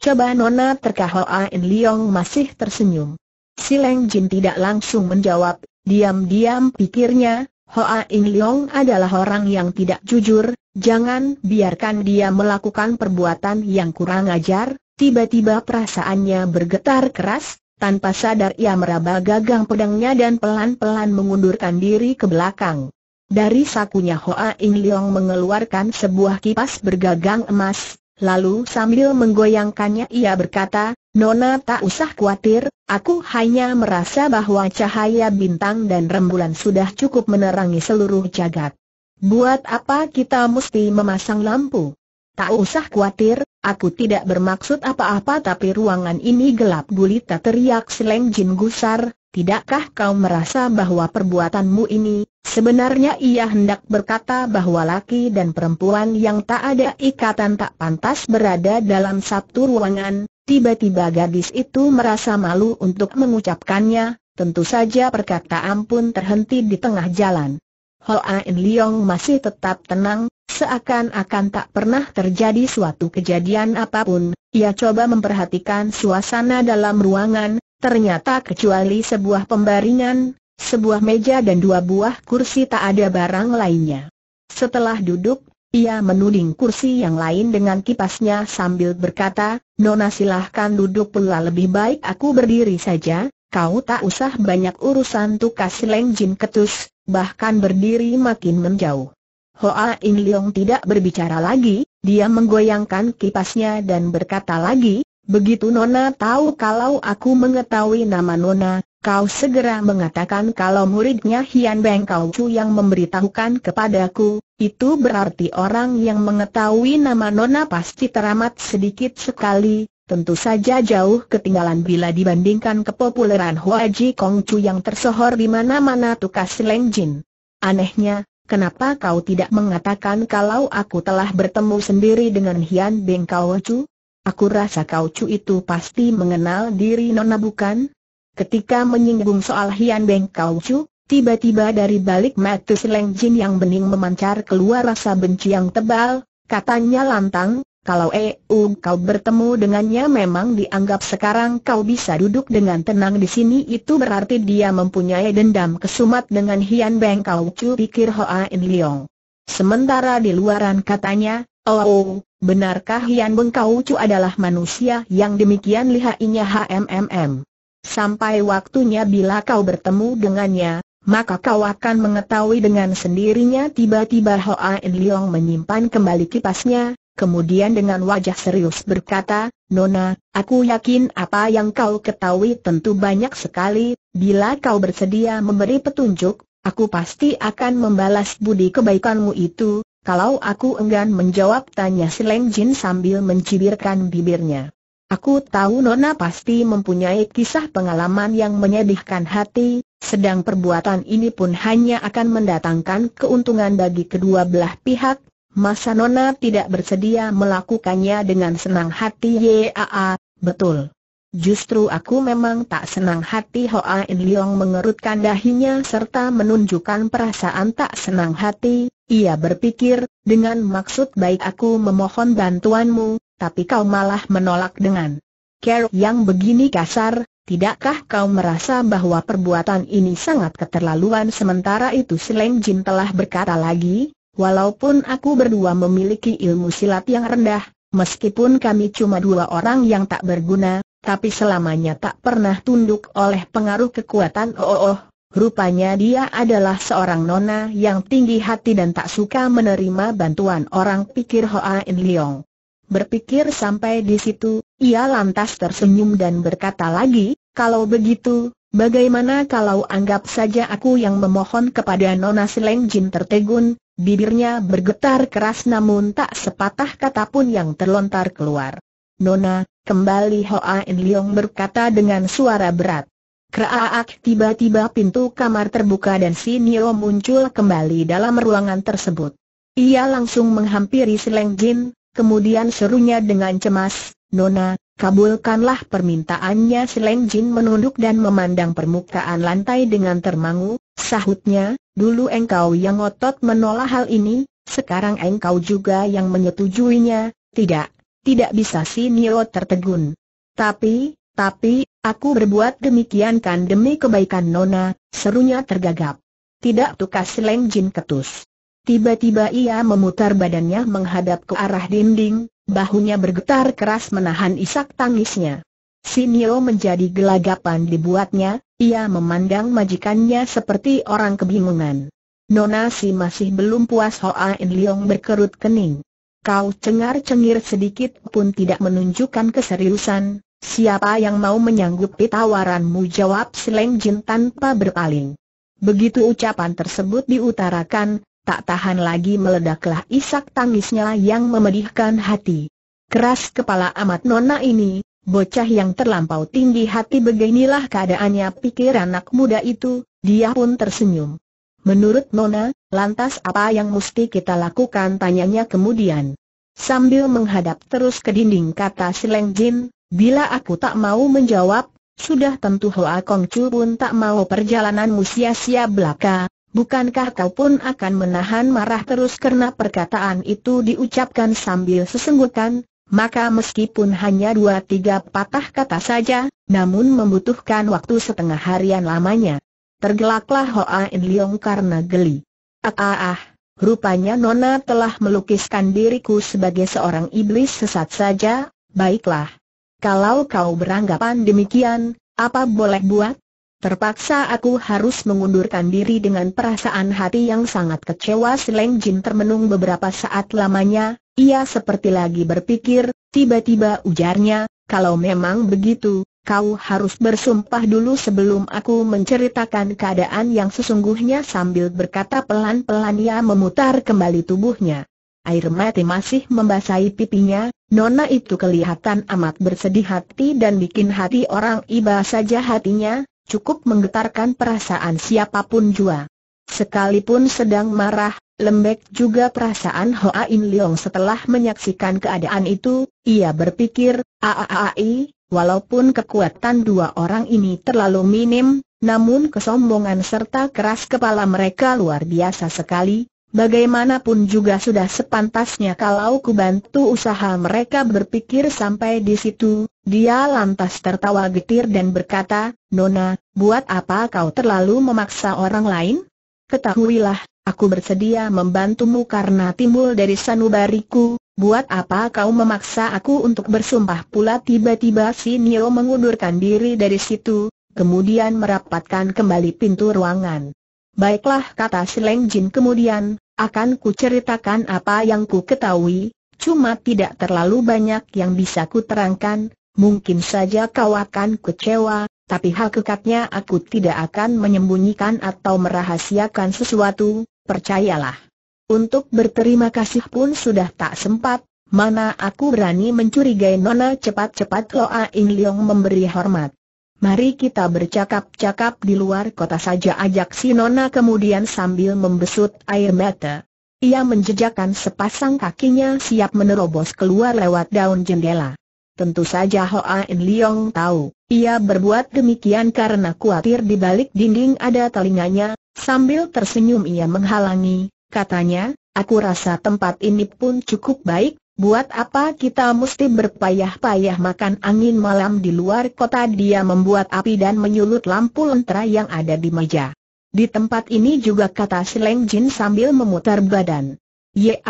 Coba Nona terka Hoa In Leong masih tersenyum. Sileng Jin tidak langsung menjawab, diam-diam pikirnya, Hoa In Leong adalah orang yang tidak jujur, jangan biarkan dia melakukan perbuatan yang kurang ajar, tiba-tiba perasaannya bergetar keras, tanpa sadar ia meraba gagang pedangnya dan pelan-pelan mengundurkan diri ke belakang. Dari sakunya Hoa In Leong mengeluarkan sebuah kipas bergagang emas, lalu sambil menggoyangkannya ia berkata, Nona tak usah khawatir, aku hanya merasa bahwa cahaya bintang dan rembulan sudah cukup menerangi seluruh jagat. Buat apa kita mesti memasang lampu? Tak usah khawatir, aku tidak bermaksud apa-apa tapi ruangan ini gelap gulita teriak Sleng Jin gusar, tidakkah kau merasa bahwa perbuatanmu ini, sebenarnya ia hendak berkata bahwa laki dan perempuan yang tak ada ikatan tak pantas berada dalam satu ruangan, tiba-tiba gadis itu merasa malu untuk mengucapkannya, tentu saja perkataan pun terhenti di tengah jalan. Ho Ain Leong masih tetap tenang, seakan-akan tak pernah terjadi suatu kejadian apapun. Ia coba memperhatikan suasana dalam ruangan, ternyata kecuali sebuah pembaringan, sebuah meja dan dua buah kursi tak ada barang lainnya. Setelah duduk, ia menuding kursi yang lain dengan kipasnya sambil berkata, Nona silahkan duduk pula lebih baik aku berdiri saja, kau tak usah banyak urusan tukas lengjin Jin Ketus, bahkan berdiri makin menjauh. Hoa In Leong tidak berbicara lagi, dia menggoyangkan kipasnya dan berkata lagi, begitu Nona tahu kalau aku mengetahui nama Nona, kau segera mengatakan kalau muridnya Hian Beng Kau Chu yang memberitahukan kepadaku, itu berarti orang yang mengetahui nama Nona pasti teramat sedikit sekali, Tentu saja jauh ketinggalan bila dibandingkan kepopuleran Hua Ji Kong Chu yang tersohor di mana-mana tukas Leng Jin. Anehnya, kenapa kau tidak mengatakan kalau aku telah bertemu sendiri dengan Hian Beng Kau Chu? Aku rasa Kau Chu itu pasti mengenal diri Nona bukan? Ketika menyinggung soal Hian Beng Kau Chu, Tiba-tiba dari balik mata Leng Jin yang bening memancar keluar rasa benci yang tebal, katanya lantang, kalau EU eh, um, kau bertemu dengannya memang dianggap sekarang kau bisa duduk dengan tenang di sini itu berarti dia mempunyai dendam kesumat dengan Hian Beng Kau cu pikir Hoa In Leong. Sementara di luaran katanya, oh, oh benarkah Hian Beng Kau cu adalah manusia yang demikian lihainya HMMM? Sampai waktunya bila kau bertemu dengannya, maka kau akan mengetahui dengan sendirinya tiba-tiba Hoa In Leong menyimpan kembali kipasnya, kemudian dengan wajah serius berkata, Nona, aku yakin apa yang kau ketahui tentu banyak sekali, bila kau bersedia memberi petunjuk, aku pasti akan membalas budi kebaikanmu itu, kalau aku enggan menjawab tanya si Jin sambil mencibirkan bibirnya. Aku tahu Nona pasti mempunyai kisah pengalaman yang menyedihkan hati, sedang perbuatan ini pun hanya akan mendatangkan keuntungan bagi kedua belah pihak, Masa Nona tidak bersedia melakukannya dengan senang hati Yaa, betul. Justru aku memang tak senang hati Hoa In Leong mengerutkan dahinya serta menunjukkan perasaan tak senang hati, ia berpikir, dengan maksud baik aku memohon bantuanmu, tapi kau malah menolak dengan care yang begini kasar, Tidakkah kau merasa bahwa perbuatan ini sangat keterlaluan sementara itu Seleng Jin telah berkata lagi, Walaupun aku berdua memiliki ilmu silat yang rendah, meskipun kami cuma dua orang yang tak berguna, tapi selamanya tak pernah tunduk oleh pengaruh kekuatan oh, oh, oh Rupanya dia adalah seorang nona yang tinggi hati dan tak suka menerima bantuan orang pikir Hoa In Leong. Berpikir sampai di situ, ia lantas tersenyum dan berkata lagi, kalau begitu, bagaimana kalau anggap saja aku yang memohon kepada Nona Seleng Jin tertegun, Bibirnya bergetar keras namun tak sepatah kata pun yang terlontar keluar. Nona, kembali Hoa In Leong berkata dengan suara berat. Keraak tiba-tiba pintu kamar terbuka dan si Nio muncul kembali dalam ruangan tersebut. Ia langsung menghampiri Seleng Jin, kemudian serunya dengan cemas, Nona, Kabulkanlah permintaannya Seleng Jin menunduk dan memandang permukaan lantai dengan termangu, sahutnya, dulu engkau yang otot menolak hal ini, sekarang engkau juga yang menyetujuinya, tidak, tidak bisa si Nio tertegun. Tapi, tapi, aku berbuat demikian kan demi kebaikan Nona, serunya tergagap. Tidak tukas Seleng Jin ketus. Tiba-tiba ia memutar badannya menghadap ke arah dinding, Bahunya bergetar keras menahan isak tangisnya. Sinio menjadi gelagapan dibuatnya, ia memandang majikannya seperti orang kebingungan. Nona si masih belum puas Hoa In Leong berkerut kening. Kau cengar-cengir sedikit pun tidak menunjukkan keseriusan, siapa yang mau menyanggupi tawaranmu jawab Seleng Jin tanpa berpaling. Begitu ucapan tersebut diutarakan, tak tahan lagi meledaklah isak tangisnya yang memedihkan hati. Keras kepala amat nona ini, bocah yang terlampau tinggi hati beginilah keadaannya pikir anak muda itu, dia pun tersenyum. Menurut Nona, lantas apa yang mesti kita lakukan tanyanya kemudian. Sambil menghadap terus ke dinding kata Sileng Jin, bila aku tak mau menjawab, sudah tentu Hoa Kong Chu pun tak mau perjalananmu sia-sia belaka, Bukankah kau pun akan menahan marah terus karena perkataan itu diucapkan sambil sesenggutan? maka meskipun hanya dua tiga patah kata saja, namun membutuhkan waktu setengah harian lamanya. Tergelaklah Hoa In Leong karena geli. Ah ah ah, rupanya Nona telah melukiskan diriku sebagai seorang iblis sesat saja, baiklah. Kalau kau beranggapan demikian, apa boleh buat? Terpaksa aku harus mengundurkan diri dengan perasaan hati yang sangat kecewa Seleng Jin termenung beberapa saat lamanya, ia seperti lagi berpikir, tiba-tiba ujarnya, kalau memang begitu, kau harus bersumpah dulu sebelum aku menceritakan keadaan yang sesungguhnya sambil berkata pelan-pelan ia memutar kembali tubuhnya. Air mati masih membasahi pipinya, nona itu kelihatan amat bersedih hati dan bikin hati orang iba saja hatinya, cukup menggetarkan perasaan siapapun jua. Sekalipun sedang marah, lembek juga perasaan Hoa In Leong setelah menyaksikan keadaan itu, ia berpikir, aaai, walaupun kekuatan dua orang ini terlalu minim, namun kesombongan serta keras kepala mereka luar biasa sekali, Bagaimanapun juga sudah sepantasnya kalau kubantu usaha mereka berpikir sampai di situ, dia lantas tertawa getir dan berkata, Nona, buat apa kau terlalu memaksa orang lain? Ketahuilah, aku bersedia membantumu karena timbul dari sanubariku, buat apa kau memaksa aku untuk bersumpah pula tiba-tiba si Nio mengundurkan diri dari situ, kemudian merapatkan kembali pintu ruangan. Baiklah kata Sileng Jin kemudian, akan ku ceritakan apa yang ku ketahui, cuma tidak terlalu banyak yang bisa ku terangkan, Mungkin saja kau akan kecewa, tapi hakikatnya aku tidak akan menyembunyikan atau merahasiakan sesuatu, percayalah. Untuk berterima kasih pun sudah tak sempat, mana aku berani mencurigai Nona cepat-cepat Loa In Leong memberi hormat. Mari kita bercakap-cakap di luar kota saja ajak si Nona kemudian sambil membesut air mata. Ia menjejakkan sepasang kakinya siap menerobos keluar lewat daun jendela. Tentu saja Hoa In Leong tahu, ia berbuat demikian karena khawatir di balik dinding ada telinganya, sambil tersenyum ia menghalangi, katanya, aku rasa tempat ini pun cukup baik, buat apa kita mesti berpayah-payah makan angin malam di luar kota dia membuat api dan menyulut lampu lentera yang ada di meja. Di tempat ini juga kata Sileng Jin sambil memutar badan. Ya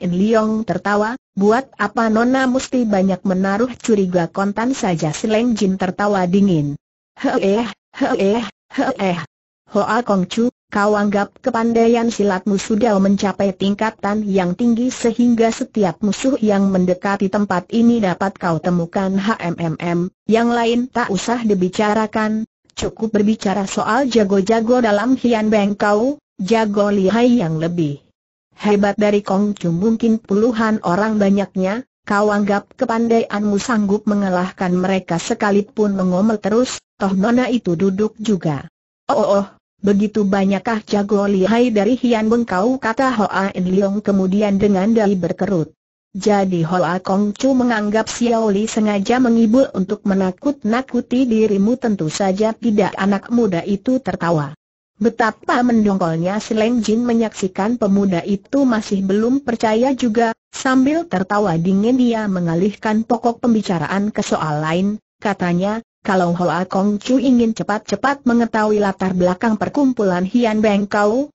In Liong tertawa, buat apa Nona mesti banyak menaruh curiga kontan saja Seleng Jin tertawa dingin. Heeh, heeh, heeh. Hoa Kong Chu, kau anggap kepandaian silatmu sudah mencapai tingkatan yang tinggi sehingga setiap musuh yang mendekati tempat ini dapat kau temukan HMMM, yang lain tak usah dibicarakan, cukup berbicara soal jago-jago dalam Hian Beng kau, jago lihai yang lebih. Hebat dari Kong Chu mungkin puluhan orang banyaknya, kau anggap kepandaianmu sanggup mengalahkan mereka sekalipun mengomel terus, toh nona itu duduk juga. Oh oh, oh begitu banyakkah jago lihai dari Hian Beng kau kata Hoa In Leong kemudian dengan dali berkerut. Jadi Hoa Kong Chu menganggap Xiao Li sengaja mengibul untuk menakut-nakuti dirimu tentu saja tidak anak muda itu tertawa. Betapa mendongkolnya Seleng Jin menyaksikan pemuda itu masih belum percaya juga, sambil tertawa dingin dia mengalihkan pokok pembicaraan ke soal lain, katanya, kalau Hoa Kong Chu ingin cepat-cepat mengetahui latar belakang perkumpulan Hian Beng Kau,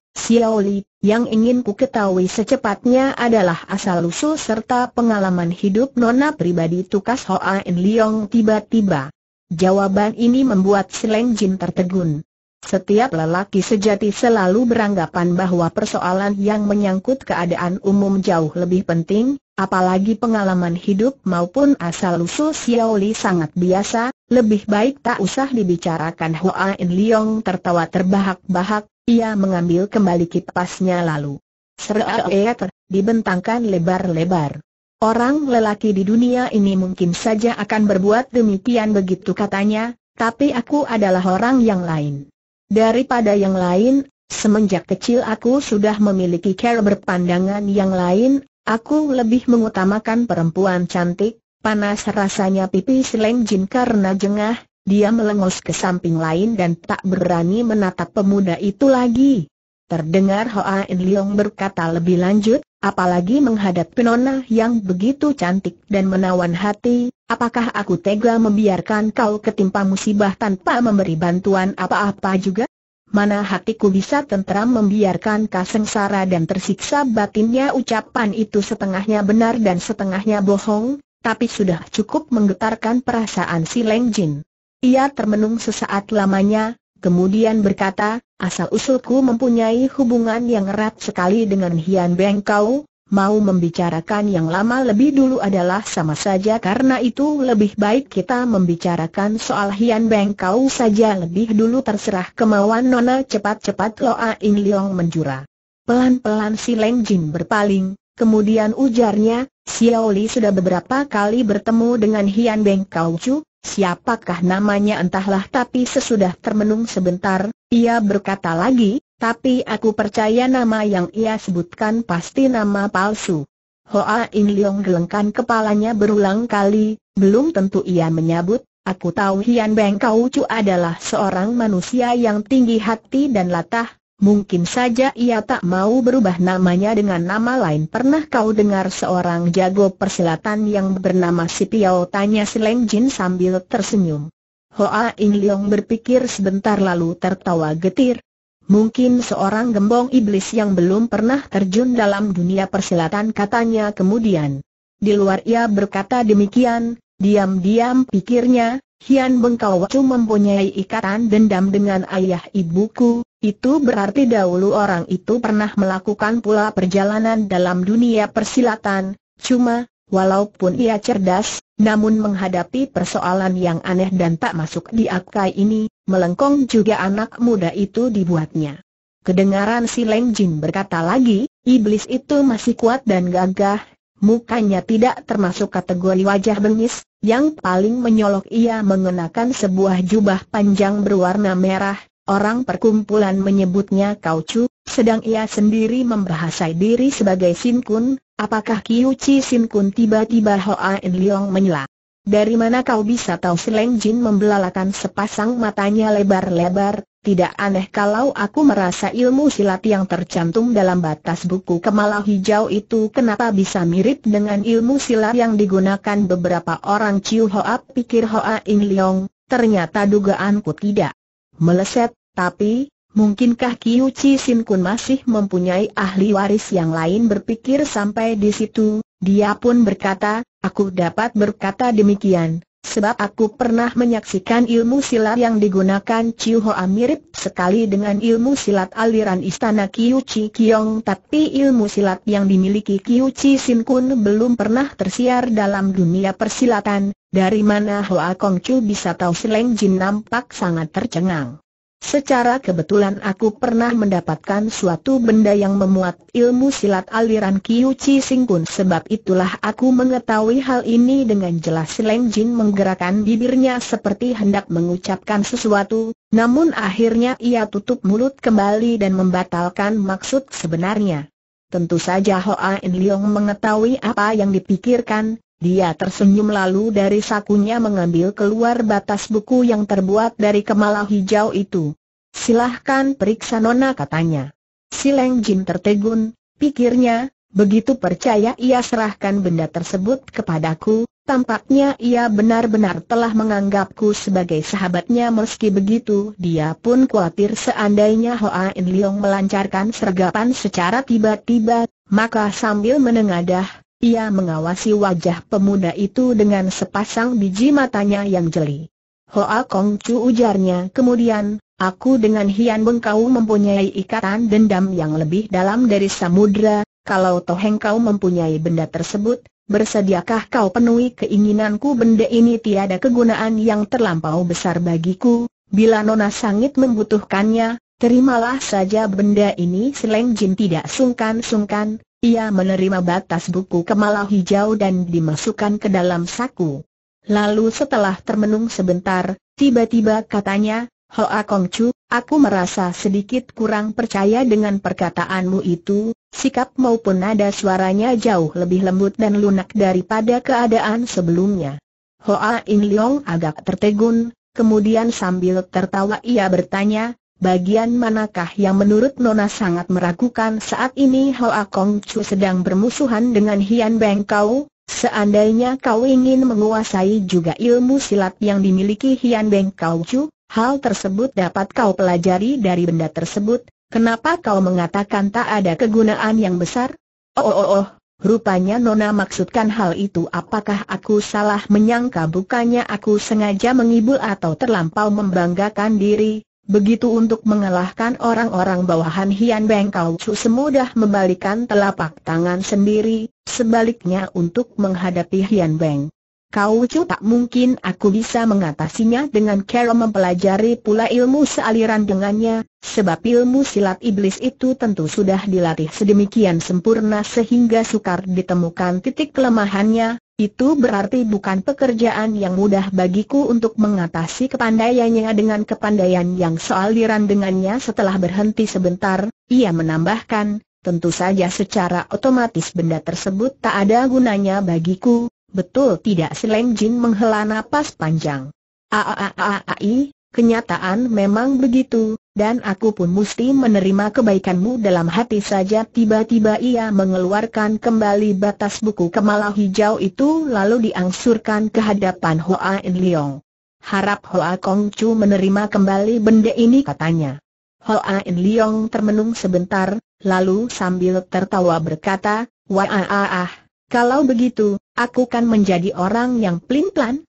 Li yang ingin ku ketahui secepatnya adalah asal-usul serta pengalaman hidup nona pribadi tukas Hoa En Leong tiba-tiba. Jawaban ini membuat Seleng Jin tertegun. Setiap lelaki sejati selalu beranggapan bahwa persoalan yang menyangkut keadaan umum jauh lebih penting, apalagi pengalaman hidup maupun asal-usul Xiaoli sangat biasa, lebih baik tak usah dibicarakan Hoa In Leong tertawa terbahak-bahak, ia mengambil kembali kipasnya lalu. Seraeter, dibentangkan lebar-lebar. Orang lelaki di dunia ini mungkin saja akan berbuat demikian begitu katanya, tapi aku adalah orang yang lain daripada yang lain, semenjak kecil aku sudah memiliki cara berpandangan yang lain, aku lebih mengutamakan perempuan cantik, panas rasanya pipi Seleng Jin karena jengah, dia melengos ke samping lain dan tak berani menatap pemuda itu lagi. Terdengar Hoa In Leong berkata lebih lanjut, Apalagi menghadap nona yang begitu cantik dan menawan hati, apakah aku tega membiarkan kau ketimpa musibah tanpa memberi bantuan apa-apa juga? Mana hatiku bisa tentram membiarkan kau sengsara dan tersiksa batinnya ucapan itu setengahnya benar dan setengahnya bohong, tapi sudah cukup menggetarkan perasaan si Leng Jin. Ia termenung sesaat lamanya, Kemudian berkata, asal-usulku mempunyai hubungan yang erat sekali dengan Hian Beng Kau, mau membicarakan yang lama lebih dulu adalah sama saja karena itu lebih baik kita membicarakan soal Hian Beng Kau saja lebih dulu terserah kemauan Nona cepat-cepat Loa In Leong menjura. Pelan-pelan si Leng Jin berpaling, kemudian ujarnya, Xiao Li sudah beberapa kali bertemu dengan Hian Beng Kau Chu, Siapakah namanya entahlah tapi sesudah termenung sebentar, ia berkata lagi, tapi aku percaya nama yang ia sebutkan pasti nama palsu. Hoa In Leong gelengkan kepalanya berulang kali, belum tentu ia menyebut, aku tahu Hian Beng Kau Chu adalah seorang manusia yang tinggi hati dan latah, Mungkin saja ia tak mau berubah namanya dengan nama lain Pernah kau dengar seorang jago persilatan yang bernama Sipiao? Tanya si Jin sambil tersenyum Hoa In Leong berpikir sebentar lalu tertawa getir Mungkin seorang gembong iblis yang belum pernah terjun dalam dunia persilatan katanya kemudian Di luar ia berkata demikian, diam-diam pikirnya Hian Bengkau Wacu mempunyai ikatan dendam dengan ayah ibuku itu berarti dahulu orang itu pernah melakukan pula perjalanan dalam dunia persilatan, cuma, walaupun ia cerdas, namun menghadapi persoalan yang aneh dan tak masuk di akai ini, melengkong juga anak muda itu dibuatnya. Kedengaran si Leng Jin berkata lagi, iblis itu masih kuat dan gagah, mukanya tidak termasuk kategori wajah bengis, yang paling menyolok ia mengenakan sebuah jubah panjang berwarna merah, Orang perkumpulan menyebutnya kau chu, sedang ia sendiri membahasai diri sebagai Sin Kun, apakah Chi Sin Kun tiba-tiba Hoa In Leong menyela? Dari mana kau bisa tahu Seleng Jin membelalakan sepasang matanya lebar-lebar, tidak aneh kalau aku merasa ilmu silat yang tercantum dalam batas buku kemala hijau itu kenapa bisa mirip dengan ilmu silat yang digunakan beberapa orang Ciu Hoa pikir Hoa In Leong, ternyata dugaanku tidak meleset, tapi, mungkinkah Kiu Chi Sin Kun masih mempunyai ahli waris yang lain berpikir sampai di situ? Dia pun berkata, aku dapat berkata demikian, sebab aku pernah menyaksikan ilmu silat yang digunakan Chiu Hoa mirip sekali dengan ilmu silat aliran istana Kiu Chi Kiong tapi ilmu silat yang dimiliki Kiu Chi Sin Kun belum pernah tersiar dalam dunia persilatan, dari mana Hoa Kong Chu bisa tahu Seleng Jin nampak sangat tercengang. Secara kebetulan aku pernah mendapatkan suatu benda yang memuat ilmu silat aliran Kiyu Chi Singkun sebab itulah aku mengetahui hal ini dengan jelas Leng Jin menggerakkan bibirnya seperti hendak mengucapkan sesuatu, namun akhirnya ia tutup mulut kembali dan membatalkan maksud sebenarnya. Tentu saja Hoa In Leong mengetahui apa yang dipikirkan, dia tersenyum lalu dari sakunya mengambil keluar batas buku yang terbuat dari kemala hijau itu. Silahkan periksa nona katanya. Si Jin tertegun, pikirnya, begitu percaya ia serahkan benda tersebut kepadaku, tampaknya ia benar-benar telah menganggapku sebagai sahabatnya meski begitu dia pun khawatir seandainya Hoa In Leong melancarkan sergapan secara tiba-tiba, maka sambil menengadah, ia mengawasi wajah pemuda itu dengan sepasang biji matanya yang jeli. Hoa Kong Chu ujarnya kemudian, aku dengan Hian Beng kau mempunyai ikatan dendam yang lebih dalam dari samudra, kalau toh kau mempunyai benda tersebut, bersediakah kau penuhi keinginanku benda ini tiada kegunaan yang terlampau besar bagiku, bila Nona sangit membutuhkannya, terimalah saja benda ini Seleng Jin tidak sungkan-sungkan, ia menerima batas buku kemala hijau dan dimasukkan ke dalam saku. Lalu setelah termenung sebentar, tiba-tiba katanya, Hoa Kong Chu, aku merasa sedikit kurang percaya dengan perkataanmu itu, sikap maupun nada suaranya jauh lebih lembut dan lunak daripada keadaan sebelumnya. Hoa In Leong agak tertegun, kemudian sambil tertawa ia bertanya, Bagian manakah yang menurut Nona sangat meragukan saat ini Hoa Kong Chu sedang bermusuhan dengan Hian Beng Kau? Seandainya kau ingin menguasai juga ilmu silat yang dimiliki Hian Beng Kau Chu, hal tersebut dapat kau pelajari dari benda tersebut. Kenapa kau mengatakan tak ada kegunaan yang besar? Oh oh oh, oh. rupanya Nona maksudkan hal itu apakah aku salah menyangka bukannya aku sengaja mengibul atau terlampau membanggakan diri? Begitu untuk mengalahkan orang-orang bawahan Hian Beng Kau Chu semudah membalikan telapak tangan sendiri, sebaliknya untuk menghadapi Hian Beng. Kau Chu tak mungkin aku bisa mengatasinya dengan cara mempelajari pula ilmu sealiran dengannya, sebab ilmu silat iblis itu tentu sudah dilatih sedemikian sempurna sehingga sukar ditemukan titik kelemahannya, itu berarti bukan pekerjaan yang mudah bagiku untuk mengatasi kepandaiannya dengan kepandaian yang sealiran dengannya setelah berhenti sebentar, ia menambahkan, tentu saja secara otomatis benda tersebut tak ada gunanya bagiku, betul tidak Seleng Jin menghela napas panjang. Aaaaai, kenyataan memang begitu, dan aku pun mesti menerima kebaikanmu dalam hati saja tiba-tiba ia mengeluarkan kembali batas buku kemala hijau itu lalu diangsurkan ke hadapan Hoa In Leong. Harap Hoa Kong Chu menerima kembali benda ini katanya. Hoa In Leong termenung sebentar, lalu sambil tertawa berkata, Wah ah ah ah, kalau begitu, aku kan menjadi orang yang pelin-pelan,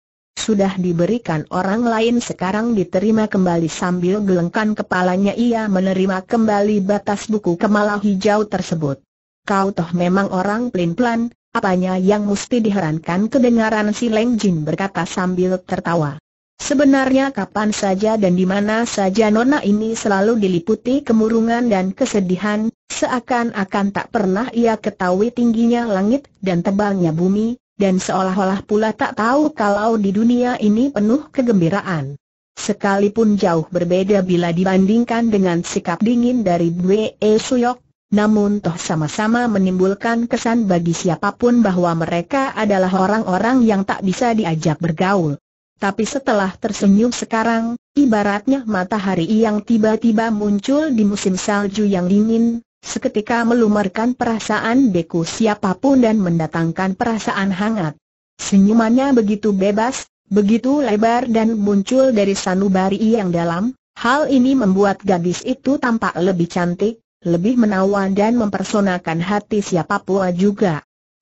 sudah diberikan orang lain sekarang diterima kembali sambil gelengkan kepalanya ia menerima kembali batas buku kemala hijau tersebut. Kau toh memang orang pelin-pelan, apanya yang mesti diherankan kedengaran si Leng Jin berkata sambil tertawa. Sebenarnya kapan saja dan di mana saja nona ini selalu diliputi kemurungan dan kesedihan, seakan-akan tak pernah ia ketahui tingginya langit dan tebalnya bumi, dan seolah-olah pula tak tahu kalau di dunia ini penuh kegembiraan. Sekalipun jauh berbeda bila dibandingkan dengan sikap dingin dari Bwe e Suyok, namun toh sama-sama menimbulkan kesan bagi siapapun bahwa mereka adalah orang-orang yang tak bisa diajak bergaul. Tapi setelah tersenyum sekarang, ibaratnya matahari yang tiba-tiba muncul di musim salju yang dingin, Seketika melumarkan perasaan beku siapapun dan mendatangkan perasaan hangat. Senyumannya begitu bebas, begitu lebar dan muncul dari sanubari yang dalam, hal ini membuat gadis itu tampak lebih cantik, lebih menawan dan mempersonakan hati siapapun juga. juga.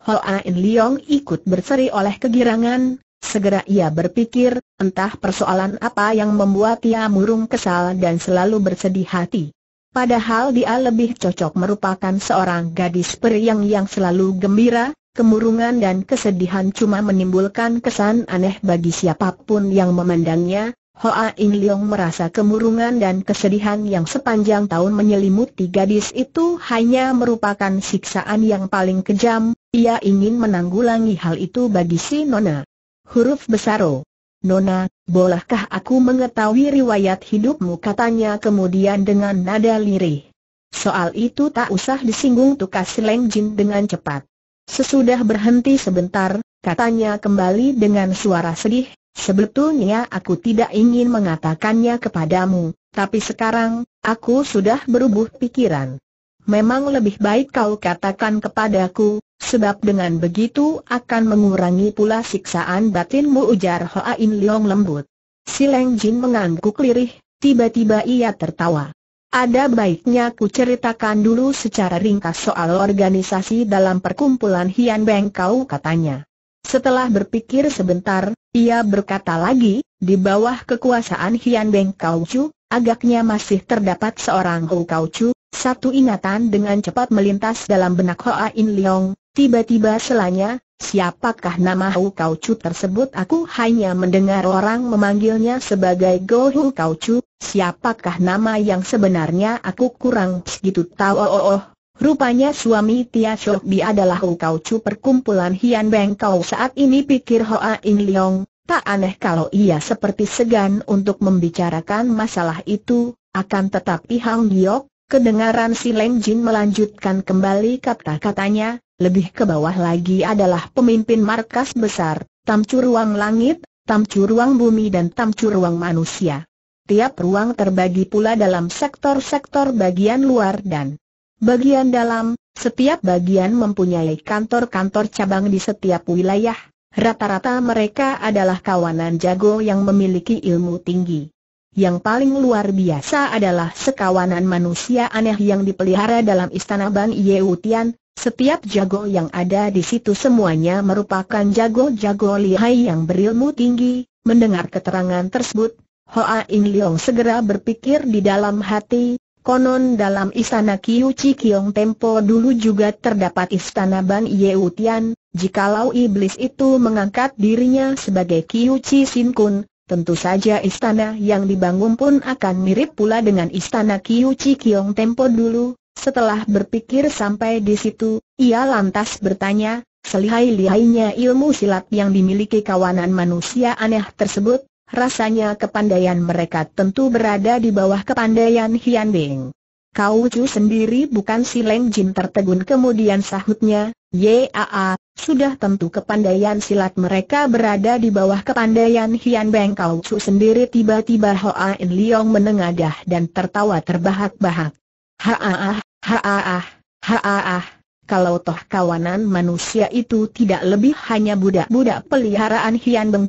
Hoain Liong ikut berseri oleh kegirangan, segera ia berpikir, entah persoalan apa yang membuat ia murung kesal dan selalu bersedih hati. Padahal dia lebih cocok merupakan seorang gadis periang yang selalu gembira, kemurungan dan kesedihan cuma menimbulkan kesan aneh bagi siapapun yang memandangnya. Hoa In Leong merasa kemurungan dan kesedihan yang sepanjang tahun menyelimuti gadis itu hanya merupakan siksaan yang paling kejam, ia ingin menanggulangi hal itu bagi si Nona. Huruf besar O Nona, bolehkah aku mengetahui riwayat hidupmu katanya kemudian dengan nada lirih. Soal itu tak usah disinggung tukas Leng Jin dengan cepat. Sesudah berhenti sebentar, katanya kembali dengan suara sedih, sebetulnya aku tidak ingin mengatakannya kepadamu, tapi sekarang, aku sudah berubah pikiran. Memang lebih baik kau katakan kepadaku, Sebab dengan begitu akan mengurangi pula siksaan batinmu ujar Hoa In Leong lembut. Si Leng Jin mengangguk lirih, tiba-tiba ia tertawa. Ada baiknya ku ceritakan dulu secara ringkas soal organisasi dalam perkumpulan Hian Beng Kau katanya. Setelah berpikir sebentar, ia berkata lagi, di bawah kekuasaan Hian Beng Kau Chu, agaknya masih terdapat seorang Hou Kau Chu, satu ingatan dengan cepat melintas dalam benak Hoa In Leong, Tiba-tiba selanya, siapakah nama Hu Kau Chu tersebut? Aku hanya mendengar orang memanggilnya sebagai Go Hu Kau Chu, siapakah nama yang sebenarnya aku kurang segitu tahu. Oh, oh, oh. Rupanya suami Tia Shok Bi adalah Hu Kau Chu perkumpulan Hian Beng Kau saat ini pikir Hoa In Leong, tak aneh kalau ia seperti segan untuk membicarakan masalah itu, akan tetapi Hang Giok, kedengaran si Leng Jin melanjutkan kembali kata-katanya, lebih ke bawah lagi adalah pemimpin markas besar, tamcu ruang langit, tamcu ruang bumi dan tamcu ruang manusia. Tiap ruang terbagi pula dalam sektor-sektor bagian luar dan bagian dalam, setiap bagian mempunyai kantor-kantor cabang di setiap wilayah. Rata-rata mereka adalah kawanan jago yang memiliki ilmu tinggi. Yang paling luar biasa adalah sekawanan manusia aneh yang dipelihara dalam istana Bang Yeutian, setiap jago yang ada di situ semuanya merupakan jago-jago lihai yang berilmu tinggi, mendengar keterangan tersebut, Hoa In Leong segera berpikir di dalam hati, konon dalam istana Kiu Chi Kiong Tempo dulu juga terdapat istana Ban Yeu Tian, jikalau iblis itu mengangkat dirinya sebagai Kiu Chi Sin Kun, tentu saja istana yang dibangun pun akan mirip pula dengan istana Kiu Chi Kiong Tempo dulu, setelah berpikir sampai di situ, ia lantas bertanya, selihai-lihainya ilmu silat yang dimiliki kawanan manusia aneh tersebut, rasanya kepandaian mereka tentu berada di bawah kepandaian Hian Bing. Kau Chu sendiri bukan si Leng Jin tertegun kemudian sahutnya, Yaa, sudah tentu kepandaian silat mereka berada di bawah kepandaian Hian Beng Kau Chu sendiri tiba-tiba Hoa In Leong menengadah dan tertawa terbahak-bahak. Haaah. Haaah, haaah, kalau toh kawanan manusia itu tidak lebih hanya budak-budak peliharaan Hian Beng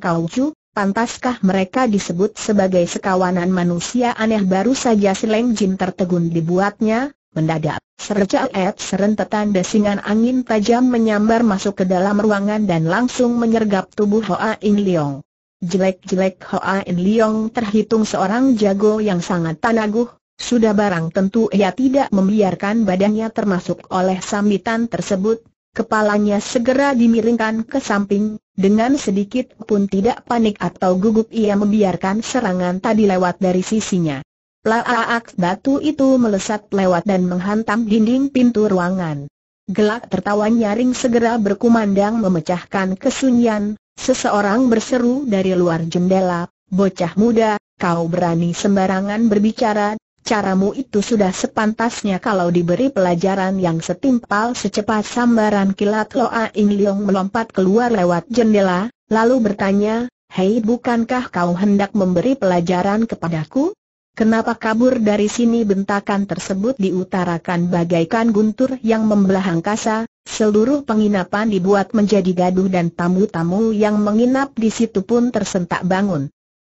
pantaskah mereka disebut sebagai sekawanan manusia aneh baru saja Seleng Jin tertegun dibuatnya, mendadak, sercaet serentetan desingan angin tajam menyambar masuk ke dalam ruangan dan langsung menyergap tubuh Hoa In Leong. Jelek-jelek Hoa In Leong terhitung seorang jago yang sangat tanaguh, sudah barang tentu ia tidak membiarkan badannya termasuk oleh sambitan tersebut, kepalanya segera dimiringkan ke samping, dengan sedikit pun tidak panik atau gugup ia membiarkan serangan tadi lewat dari sisinya. Laak batu itu melesat lewat dan menghantam dinding pintu ruangan. Gelak tertawa nyaring segera berkumandang memecahkan kesunyian, seseorang berseru dari luar jendela, bocah muda, kau berani sembarangan berbicara, Caramu itu sudah sepantasnya kalau diberi pelajaran yang setimpal secepat sambaran kilat Loa In Leong melompat keluar lewat jendela, lalu bertanya, Hei bukankah kau hendak memberi pelajaran kepadaku? Kenapa kabur dari sini bentakan tersebut diutarakan bagaikan guntur yang membelah angkasa, seluruh penginapan dibuat menjadi gaduh dan tamu-tamu yang menginap di situ pun tersentak bangun.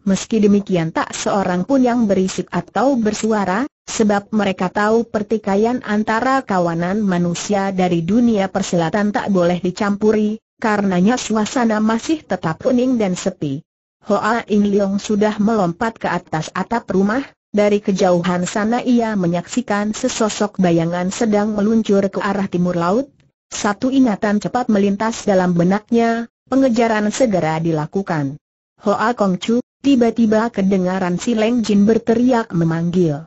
Meski demikian tak seorang pun yang berisik atau bersuara, sebab mereka tahu pertikaian antara kawanan manusia dari dunia perselatan tak boleh dicampuri, karenanya suasana masih tetap kuning dan sepi. Hoa In Leong sudah melompat ke atas atap rumah, dari kejauhan sana ia menyaksikan sesosok bayangan sedang meluncur ke arah timur laut. Satu ingatan cepat melintas dalam benaknya, pengejaran segera dilakukan. Hoa Kong Chu. Tiba-tiba kedengaran si Leng Jin berteriak memanggil.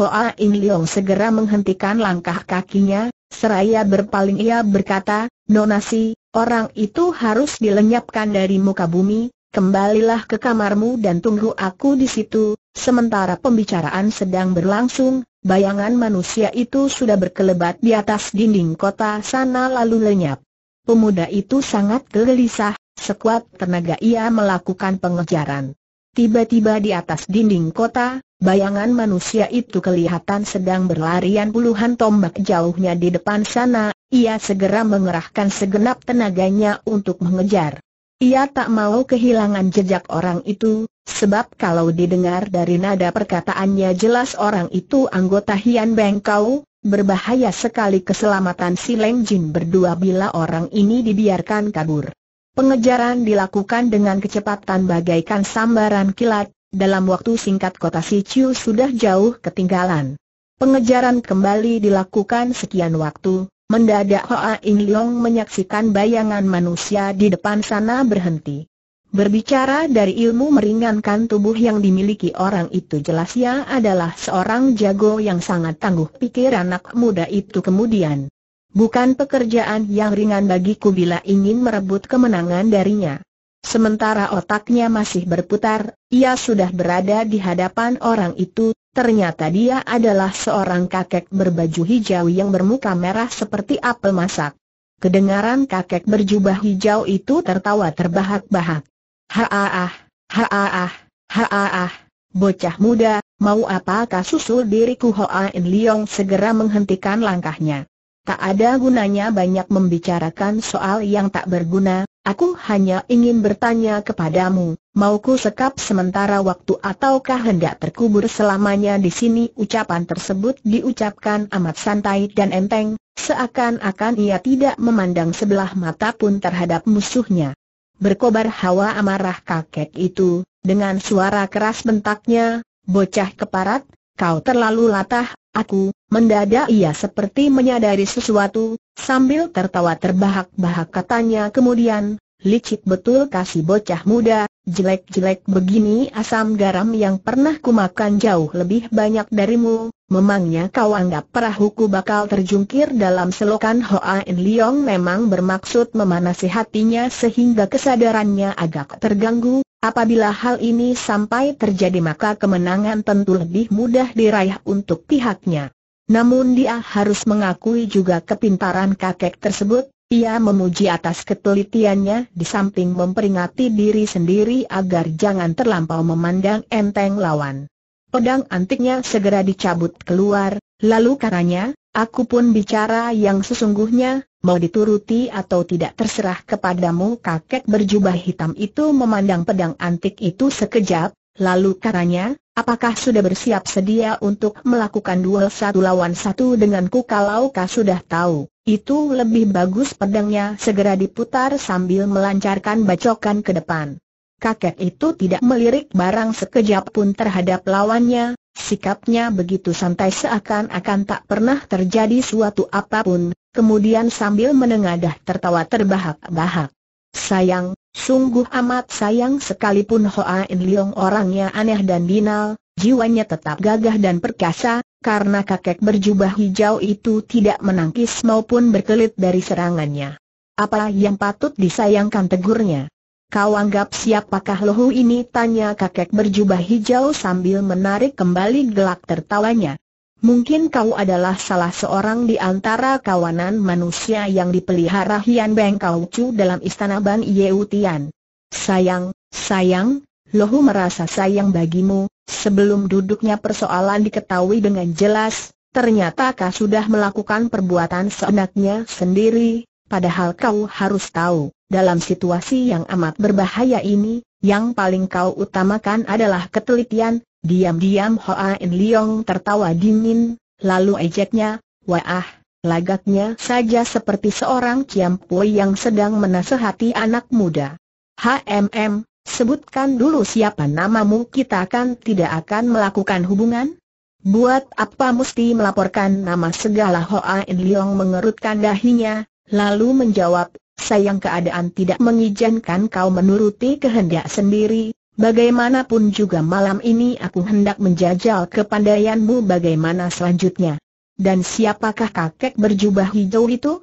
Hoa In Leong segera menghentikan langkah kakinya, seraya berpaling ia berkata, Nonasi, orang itu harus dilenyapkan dari muka bumi, kembalilah ke kamarmu dan tunggu aku di situ. Sementara pembicaraan sedang berlangsung, bayangan manusia itu sudah berkelebat di atas dinding kota sana lalu lenyap. Pemuda itu sangat gelisah, sekuat tenaga ia melakukan pengejaran. Tiba-tiba di atas dinding kota, bayangan manusia itu kelihatan sedang berlarian puluhan tombak jauhnya di depan sana, ia segera mengerahkan segenap tenaganya untuk mengejar. Ia tak mau kehilangan jejak orang itu, sebab kalau didengar dari nada perkataannya jelas orang itu anggota Hian Bengkau, berbahaya sekali keselamatan si Leng Jin berdua bila orang ini dibiarkan kabur. Pengejaran dilakukan dengan kecepatan bagaikan sambaran kilat, dalam waktu singkat kota Si Chiu sudah jauh ketinggalan. Pengejaran kembali dilakukan sekian waktu, mendadak Hoa In Leong menyaksikan bayangan manusia di depan sana berhenti. Berbicara dari ilmu meringankan tubuh yang dimiliki orang itu jelas ia adalah seorang jago yang sangat tangguh pikir anak muda itu kemudian. Bukan pekerjaan yang ringan bagiku bila ingin merebut kemenangan darinya. Sementara otaknya masih berputar, ia sudah berada di hadapan orang itu, ternyata dia adalah seorang kakek berbaju hijau yang bermuka merah seperti apel masak. Kedengaran kakek berjubah hijau itu tertawa terbahak-bahak. Haaah, haaah, haaah, bocah muda, mau apakah susul diriku Hoa In Leong segera menghentikan langkahnya. Tak ada gunanya banyak membicarakan soal yang tak berguna, aku hanya ingin bertanya kepadamu, mau ku sekap sementara waktu ataukah hendak terkubur selamanya di sini? Ucapan tersebut diucapkan amat santai dan enteng, seakan-akan ia tidak memandang sebelah mata pun terhadap musuhnya. Berkobar hawa amarah kakek itu, dengan suara keras bentaknya, bocah keparat, kau terlalu latah, Aku, mendadak ia seperti menyadari sesuatu, sambil tertawa terbahak-bahak katanya kemudian, licik betul kasih bocah muda, jelek-jelek begini asam garam yang pernah kumakan jauh lebih banyak darimu, memangnya kau anggap perahuku bakal terjungkir dalam selokan Hoa In Leong memang bermaksud memanasi hatinya sehingga kesadarannya agak terganggu, apabila hal ini sampai terjadi maka kemenangan tentu lebih mudah diraih untuk pihaknya. Namun dia harus mengakui juga kepintaran kakek tersebut, ia memuji atas ketelitiannya di samping memperingati diri sendiri agar jangan terlampau memandang enteng lawan. Pedang antiknya segera dicabut keluar, lalu katanya, aku pun bicara yang sesungguhnya, mau dituruti atau tidak terserah kepadamu kakek berjubah hitam itu memandang pedang antik itu sekejap, lalu katanya, apakah sudah bersiap sedia untuk melakukan duel satu lawan satu denganku kalau kau sudah tahu? Itu lebih bagus pedangnya segera diputar sambil melancarkan bacokan ke depan. Kakek itu tidak melirik barang sekejap pun terhadap lawannya, sikapnya begitu santai seakan-akan tak pernah terjadi suatu apapun, kemudian sambil menengadah tertawa terbahak-bahak. Sayang, sungguh amat sayang sekalipun Hoa In Leong orangnya aneh dan binal, jiwanya tetap gagah dan perkasa, karena kakek berjubah hijau itu tidak menangkis maupun berkelit dari serangannya. Apa yang patut disayangkan tegurnya? Kau anggap siapakah lohu ini? Tanya kakek berjubah hijau sambil menarik kembali gelak tertawanya. Mungkin kau adalah salah seorang di antara kawanan manusia yang dipelihara Hian Beng Kau Chu dalam istana Bang Yeutian. Sayang, sayang, Lohu merasa sayang bagimu, sebelum duduknya persoalan diketahui dengan jelas, ternyata kau sudah melakukan perbuatan seenaknya sendiri, padahal kau harus tahu, dalam situasi yang amat berbahaya ini, yang paling kau utamakan adalah ketelitian, diam-diam Hoa In Leong tertawa dingin, lalu ejeknya, wah, lagaknya saja seperti seorang ciampoi yang sedang menasehati anak muda. HMM, Sebutkan dulu siapa namamu kita kan tidak akan melakukan hubungan? Buat apa mesti melaporkan nama segala Hoa In Leong mengerutkan dahinya, lalu menjawab, sayang keadaan tidak mengizinkan kau menuruti kehendak sendiri, bagaimanapun juga malam ini aku hendak menjajal kepandaianmu bagaimana selanjutnya. Dan siapakah kakek berjubah hijau itu?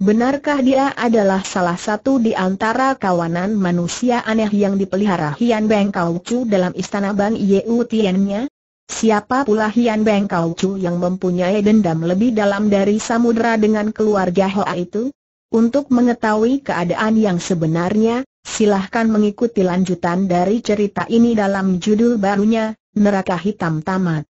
Benarkah dia adalah salah satu di antara kawanan manusia aneh yang dipelihara Hian Beng Chu dalam istana Bang Yeu Tiannya? Siapa pula Hian Beng Chu yang mempunyai dendam lebih dalam dari samudera dengan keluarga Hoa itu? Untuk mengetahui keadaan yang sebenarnya, silahkan mengikuti lanjutan dari cerita ini dalam judul barunya, Neraka Hitam Tamat.